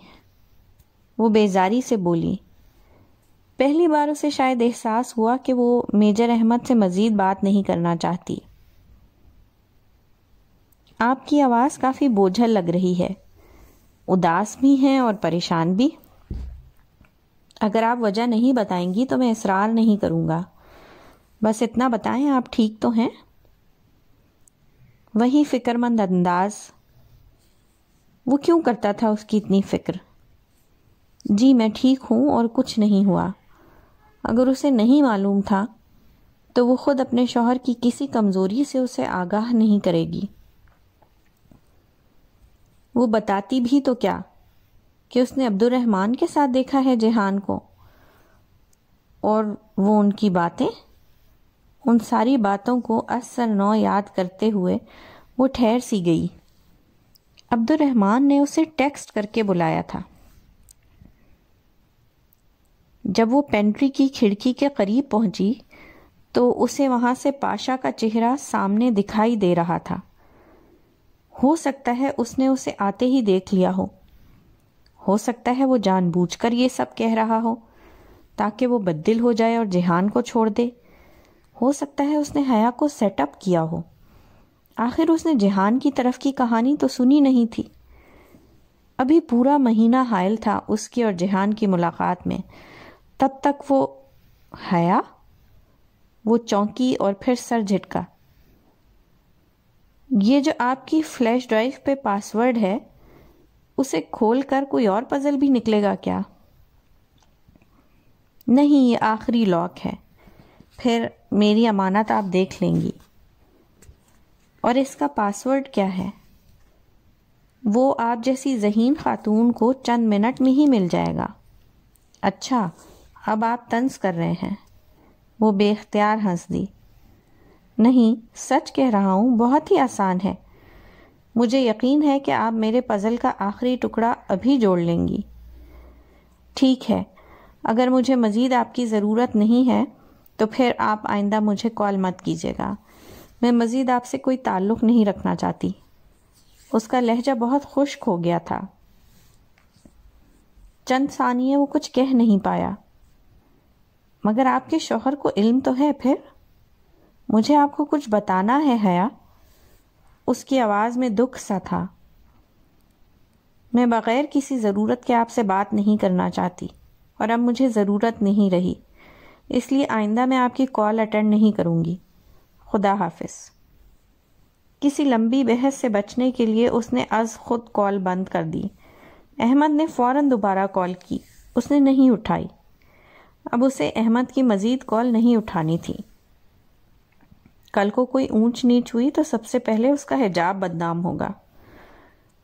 वो बेजारी से बोली पहली बार उसे शायद एहसास हुआ कि वो मेजर अहमद से मज़ीद बात नहीं करना चाहती आपकी आवाज़ काफ़ी बोझल लग रही है उदास भी हैं और परेशान भी अगर आप वजह नहीं बताएंगी तो मैं इसरार नहीं करूँगा बस इतना बताएं आप ठीक तो हैं वही फ़िक्रमंद अंदाज वो क्यों करता था उसकी इतनी फ़िक्र जी मैं ठीक हूँ और कुछ नहीं हुआ अगर उसे नहीं मालूम था तो वो ख़ुद अपने शोहर की किसी कमज़ोरी से उसे आगाह नहीं करेगी वो बताती भी तो क्या कि उसने अब्दुलरहमान के साथ देखा है जेहान को और वो उनकी बातें उन सारी बातों को असर नौ याद करते हुए वो ठहर सी गई अब्दुलरहमान ने उसे टेक्स्ट करके बुलाया था जब वो पेंट्री की खिड़की के करीब पहुंची तो उसे वहां से पाशा का चेहरा सामने दिखाई दे रहा था हो सकता है उसने उसे आते ही देख लिया हो हो सकता है वो जानबूझकर ये सब कह रहा हो ताकि वो बदल हो जाए और जेहान को छोड़ दे हो सकता है उसने हया को सेटअप किया हो आखिर उसने जेहान की तरफ की कहानी तो सुनी नहीं थी अभी पूरा महीना हायल था उसकी और जेहान की मुलाकात में तब तक वो हया वो चौंकी और फिर सर झटका ये जो आपकी फ्लैश ड्राइव पे पासवर्ड है उसे खोल कर कोई और पज़ल भी निकलेगा क्या नहीं ये आखिरी लॉक है फिर मेरी अमानत आप देख लेंगी और इसका पासवर्ड क्या है वो आप जैसी जहीन खातून को चंद मिनट में ही मिल जाएगा अच्छा अब आप तंज कर रहे हैं वो बेख्तियार हंस दी नहीं सच कह रहा हूँ बहुत ही आसान है मुझे यकीन है कि आप मेरे पज़ल का आखिरी टुकड़ा अभी जोड़ लेंगी ठीक है अगर मुझे मज़ीद आपकी ज़रूरत नहीं है तो फिर आप आइंदा मुझे कॉल मत कीजिएगा मैं मज़ीद आपसे कोई ताल्लुक़ नहीं रखना चाहती उसका लहजा बहुत खुश्क हो गया था चंद सानिए वो कुछ कह नहीं पाया मगर आपके शोहर को इल्म तो है फिर मुझे आपको कुछ बताना है हया उसकी आवाज़ में दुख सा था मैं बग़ैर किसी ज़रूरत के आपसे बात नहीं करना चाहती और अब मुझे ज़रूरत नहीं रही इसलिए आइंदा मैं आपकी कॉल अटेंड नहीं करूँगी खुदा हाफिज किसी लंबी बहस से बचने के लिए उसने अज खुद कॉल बंद कर दी अहमद ने फ़ौर दोबारा कॉल की उसने नहीं उठाई अब उसे अहमद की मज़ीद कॉल नहीं उठानी थी कल को कोई ऊंच नीच हुई तो सबसे पहले उसका हिजाब बदनाम होगा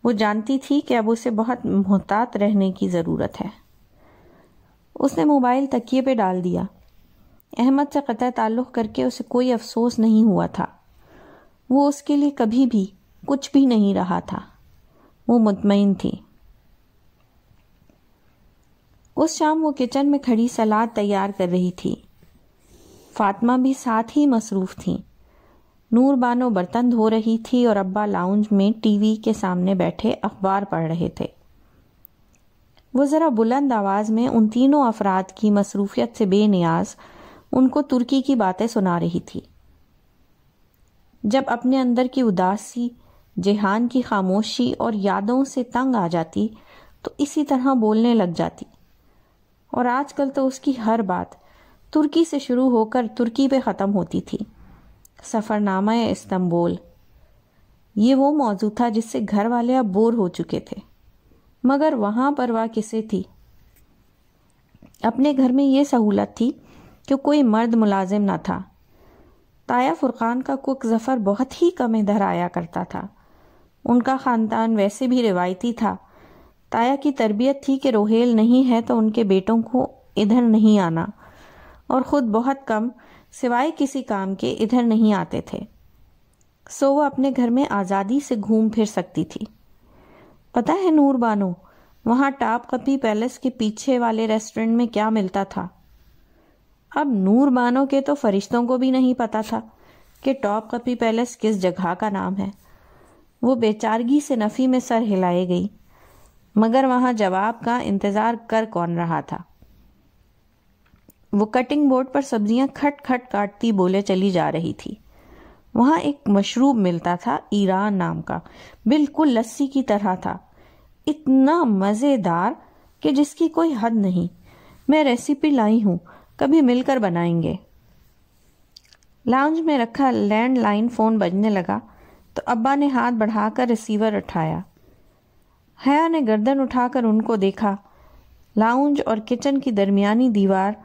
वो जानती थी कि अब उसे बहुत मोहतात रहने की ज़रूरत है उसने मोबाइल तकिए पे डाल दिया अहमद से कतः ताल्लुक़ करके उसे कोई अफसोस नहीं हुआ था वो उसके लिए कभी भी कुछ भी नहीं रहा था वो मुतमिन थी उस शाम वो किचन में खड़ी सलाद तैयार कर रही थी फातिमा भी साथ ही मसरूफ़ थी नूर बानो बर्तन धो रही थी और अब्बा लाउंज में टीवी के सामने बैठे अखबार पढ़ रहे थे वो ज़रा बुलंद आवाज़ में उन तीनों अफराद की मसरूफियत से बेनियाज उनको तुर्की की बातें सुना रही थी जब अपने अंदर की उदासी जेहान की खामोशी और यादों से तंग आ जाती तो इसी तरह बोलने लग जाती और आजकल तो उसकी हर बात तुर्की से शुरू होकर तुर्की पे ख़त्म होती थी सफ़रनामा इस्तंबुल ये वो मौजू था जिससे घर वाले अब बोर हो चुके थे मगर वहाँ परवाह किसे थी अपने घर में ये सहूलत थी कि कोई मर्द मुलाजिम ना था ताया फुरकान का कुक जफ़र बहुत ही कम इधर आया करता था उनका ख़ानदान वैसे भी रिवायती था ताया की तरबियत थी कि रोहेल नहीं है तो उनके बेटों को इधर नहीं आना और ख़ुद बहुत कम सिवाय किसी काम के इधर नहीं आते थे सो वह अपने घर में आज़ादी से घूम फिर सकती थी पता है नूर बानो वहाँ टाप कपी पैलेस के पीछे वाले रेस्टोरेंट में क्या मिलता था अब नूर बानो के तो फरिश्तों को भी नहीं पता था कि टॉप कपी पैलेस किस जगह का नाम है वो बेचारगी से नफ़ी में सर हिलाए गई मगर वहाँ जवाब का इंतज़ार कर कौन रहा था वो कटिंग बोर्ड पर सब्जियां खट खट काटती बोले चली जा रही थी वहां एक मशरूब मिलता था ईरान नाम का बिल्कुल लस्सी की तरह था इतना मज़ेदार कि जिसकी कोई हद नहीं मैं रेसिपी लाई हूं कभी मिलकर बनाएंगे लाउंज में रखा लैंडलाइन फ़ोन बजने लगा तो अब्बा ने हाथ बढ़ाकर रिसीवर उठाया हया ने गर्दन उठाकर उनको देखा लाउंज और किचन की दरमियानी दीवार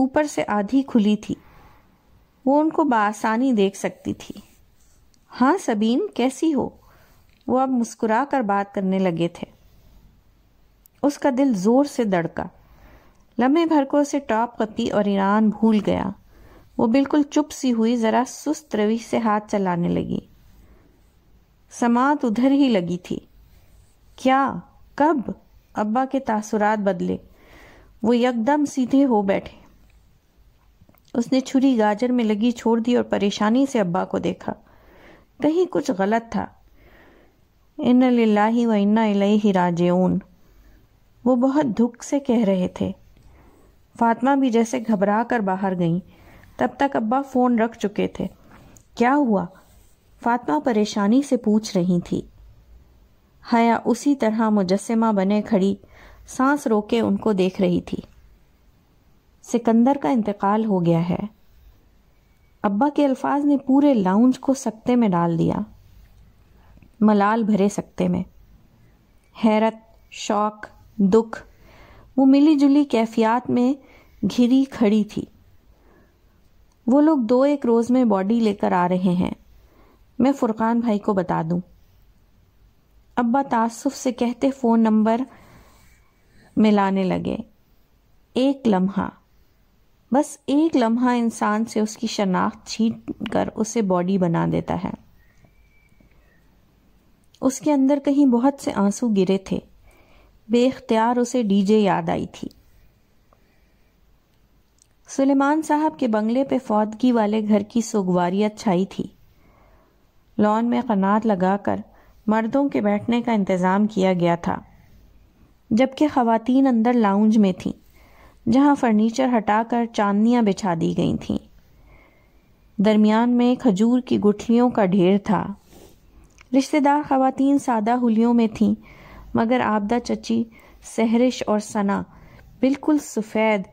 ऊपर से आधी खुली थी वो उनको बासानी देख सकती थी हाँ सबीन कैसी हो वो अब मुस्कुरा कर बात करने लगे थे उसका दिल जोर से दड़का लम्हे भर को उसे टॉप कपी और ईरान भूल गया वो बिल्कुल चुप सी हुई जरा सुस्त रवि से हाथ चलाने लगी समात उधर ही लगी थी क्या कब अब्बा के तासुरात बदले वो यकदम सीधे हो बैठे उसने छुरी गाजर में लगी छोड़ दी और परेशानी से अब्बा को देखा कहीं कुछ गलत था इन लाही व इन्ना इलाही राजेऊन वो बहुत दुख से कह रहे थे फातिमा भी जैसे घबरा कर बाहर गईं तब तक अब्बा फ़ोन रख चुके थे क्या हुआ फातिमा परेशानी से पूछ रही थी हया उसी तरह मुजस्मा बने खड़ी सांस रोके उनको देख रही थी सिकंदर का इंतकाल हो गया है अब्बा के अल्फाज ने पूरे लाउंज को सकते में डाल दिया मलाल भरे सकते में हैरत शौक दुख वो मिली जुली कैफियात में घिरी खड़ी थी वो लोग दो एक रोज़ में बॉडी लेकर आ रहे हैं मैं फुरकान भाई को बता दूं। अब्बा तासुफ से कहते फ़ोन नंबर मिलाने लगे एक लम्हा बस एक लम्हा इंसान से उसकी शनाख्त छीन कर उसे बॉडी बना देता है उसके अंदर कहीं बहुत से आंसू गिरे थे बेख्तियार उसे डीजे याद आई थी सुलेमान साहब के बंगले पे फौदगी वाले घर की सुगवारियत छाई थी लॉन में कनात लगाकर मर्दों के बैठने का इंतज़ाम किया गया था जबकि खातिन अंदर लाउंज में थीं जहां फर्नीचर हटाकर चांदनियां बिछा दी गई थीं दरमियान में खजूर की गुठलियों का ढेर था रिश्तेदार खवतिन सादा हुलियों में थीं मगर आपदा चची सहरिश और सना बिल्कुल सफ़ेद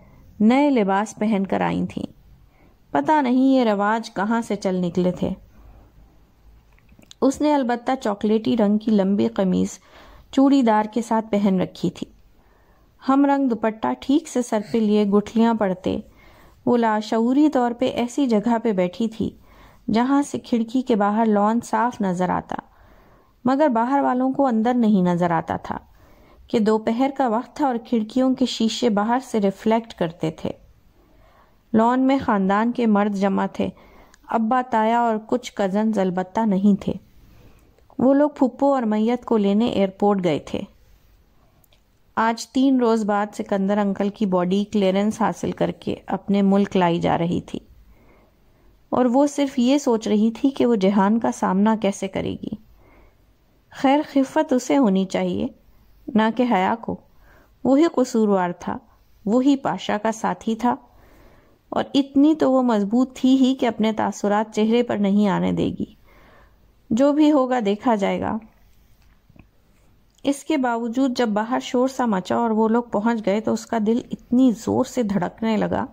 नए लिबास पहन कर आई थीं पता नहीं ये रवाज कहाँ से चल निकले थे उसने अलबत्ता चॉकलेटी रंग की लंबी कमीज़ चूड़ीदार के साथ पहन रखी थी हम रंग दुपट्टा ठीक से सर पे लिए गुठलियां पड़ते वो लाशूरी तौर पे ऐसी जगह पे बैठी थी जहां से खिड़की के बाहर लॉन साफ नजर आता मगर बाहर वालों को अंदर नहीं नजर आता था कि दोपहर का वक्त था और खिड़कियों के शीशे बाहर से रिफ्लेक्ट करते थे लॉन में खानदान के मर्द जमा थे अब्बा ताया और कुछ कजन जलबत्ता नहीं थे वो लोग फुप्पो और मैयत को लेने एयरपोर्ट गए थे आज तीन रोज़ बाद सिकंदर अंकल की बॉडी क्लियरेंस हासिल करके अपने मुल्क लाई जा रही थी और वो सिर्फ ये सोच रही थी कि वो जहान का सामना कैसे करेगी खैर खिफत उसे होनी चाहिए ना कि हया को वही कसूरवार था वही पाशा का साथी था और इतनी तो वो मजबूत थी ही कि अपने तासुरात चेहरे पर नहीं आने देगी जो भी होगा देखा जाएगा इसके बावजूद जब बाहर शोर सा मचा और वो लोग पहुंच गए तो उसका दिल इतनी ज़ोर से धड़कने लगा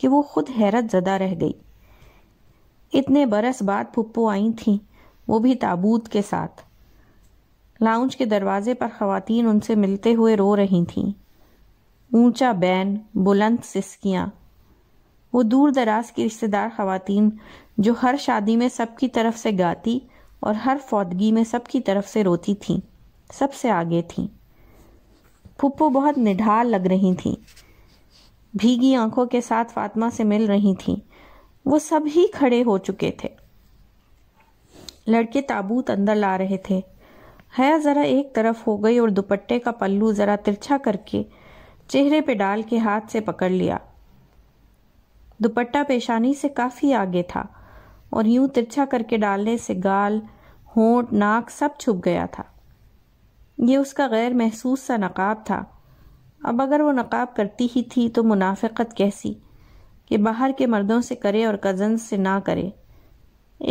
कि वो खुद हैरत ज़दा रह गई इतने बरस बाद पुप्पो आई थी वो भी ताबूत के साथ लाउंज के दरवाजे पर खवातीन उनसे मिलते हुए रो रही थीं ऊंचा बैन बुलंद सिस्कियां वो दूर दराज की रिश्तेदार खवातीन जो हर शादी में सबकी तरफ से गाती और हर फौदगी में सबकी तरफ से रोती थीं सबसे आगे थी फुप्पो बहुत निढाल लग रही थी भीगी आंखों के साथ फातिमा से मिल रही थी वो सब ही खड़े हो चुके थे लड़के ताबूत अंदर ला रहे थे हया ज़रा एक तरफ हो गई और दुपट्टे का पल्लू ज़रा तिरछा करके चेहरे पे डाल के हाथ से पकड़ लिया दुपट्टा पेशानी से काफ़ी आगे था और यूं तिरछा करके डालने से गाल होंठ नाक सब छुप गया था ये उसका गैर महसूस सा नकाब था अब अगर वो नकाब करती ही थी तो मुनाफ़त कैसी कि बाहर के मर्दों से करे और कज़न से ना करे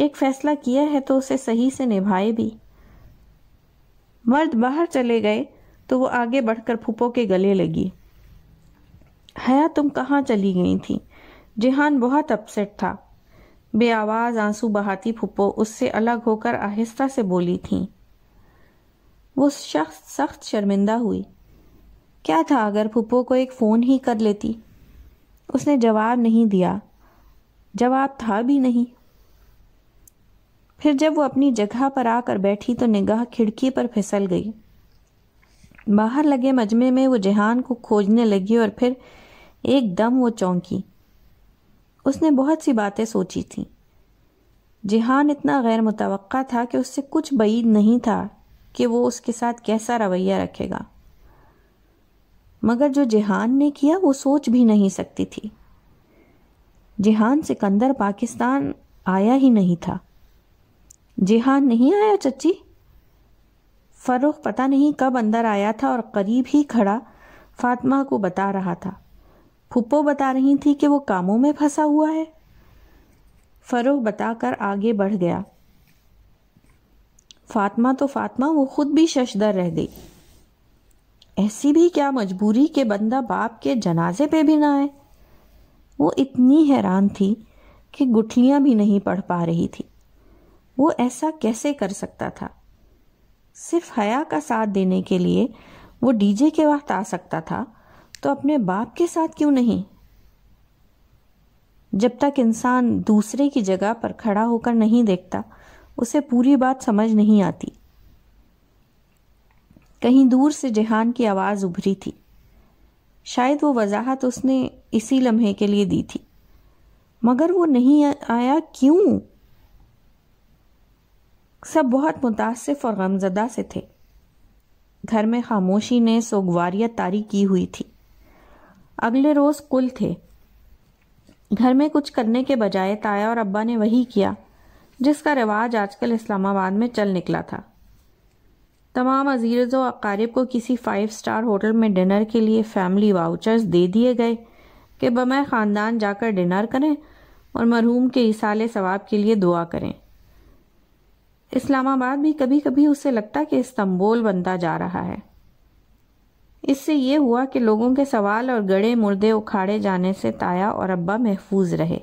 एक फ़ैसला किया है तो उसे सही से निभाए भी मर्द बाहर चले गए तो वो आगे बढ़कर फूपो के गले लगी हया तुम कहाँ चली गई थी जिहान बहुत अपसेट था बे आवाज़ आंसू बहाती फूपो उससे अलग होकर आहिस्ता से बोली थी वो शख्स सख्त शर्मिंदा हुई क्या था अगर फुप्पो को एक फ़ोन ही कर लेती उसने जवाब नहीं दिया जवाब था भी नहीं फिर जब वो अपनी जगह पर आकर बैठी तो निगाह खिड़की पर फिसल गई बाहर लगे मजमे में वो जहान को खोजने लगी और फिर एकदम वो चौंकी उसने बहुत सी बातें सोची थीं जिहान इतना गैर मुतव था कि उससे कुछ बईद नहीं था कि वो उसके साथ कैसा रवैया रखेगा मगर जो जिहान ने किया वो सोच भी नहीं सकती थी जिहान सिकंदर पाकिस्तान आया ही नहीं था जिहान नहीं आया चच्ची फ़रुख पता नहीं कब अंदर आया था और करीब ही खड़ा फातिमा को बता रहा था फुप्पो बता रही थी कि वो कामों में फंसा हुआ है फ़रुख बताकर आगे बढ़ गया फातमा तो फातमा वो खुद भी शशदर रह गई ऐसी भी क्या मजबूरी के बंदा बाप के जनाजे पे भी ना आए वो इतनी हैरान थी कि गुठलियाँ भी नहीं पढ़ पा रही थी वो ऐसा कैसे कर सकता था सिर्फ हया का साथ देने के लिए वो डीजे के वक्त आ सकता था तो अपने बाप के साथ क्यों नहीं जब तक इंसान दूसरे की जगह पर खड़ा होकर नहीं देखता उसे पूरी बात समझ नहीं आती कहीं दूर से जहान की आवाज़ उभरी थी शायद वो वजाहत उसने इसी लम्हे के लिए दी थी मगर वो नहीं आया क्यों सब बहुत मुतासफ और गमजदा से थे घर में खामोशी ने सोगवारियत तारी की हुई थी अगले रोज़ कुल थे घर में कुछ करने के बजाय ताया और अब्बा ने वही किया जिसका रिवाज आजकल इस्लामाबाद में चल निकला था तमाम अजीज़ व अकारीब को किसी फाइव स्टार होटल में डिनर के लिए फैमिली वाउचर्स दे दिए गए कि बमय ख़ानदान जाकर डिनर करें और मरहूम के इसाल सवाब के लिए दुआ करें इस्लामाबाद भी कभी कभी उसे लगता कि इस्तंबोल बनता जा रहा है इससे यह हुआ कि लोगों के सवाल और गड़े मुर्दे उखाड़े जाने से ताया और अब्बा महफूज रहे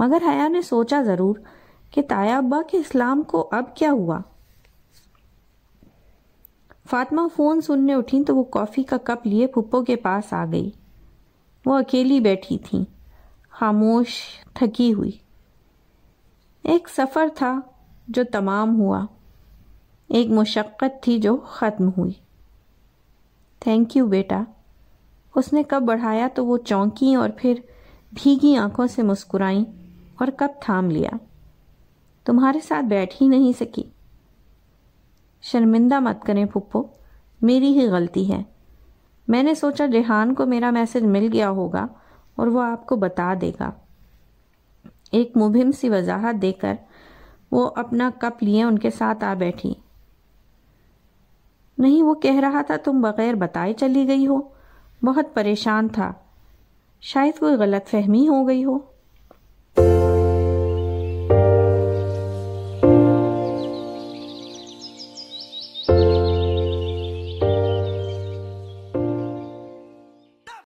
मगर हया ने सोचा ज़रूर कि ताया अब्बा के इस्लाम को अब क्या हुआ फातिमा फ़ोन सुनने उठी तो वो कॉफ़ी का कप लिए पुप्पो के पास आ गई वो अकेली बैठी थी खामोश थकी हुई एक सफ़र था जो तमाम हुआ एक मुशक्क़त थी जो ख़त्म हुई थैंक यू बेटा उसने कब बढ़ाया तो वो चौंकी और फिर भीगी आंखों से मुस्कुराई और कब थाम लिया तुम्हारे साथ बैठ ही नहीं सकी शर्मिंदा मत करें पुप्पो मेरी ही गलती है मैंने सोचा रेहान को मेरा मैसेज मिल गया होगा और वो आपको बता देगा एक मुभिम सी वजाहत देकर वो अपना कप लिए उनके साथ आ बैठी नहीं वो कह रहा था तुम बगैर बताए चली गई हो बहुत परेशान था शायद कोई गलत फहमी हो गई हो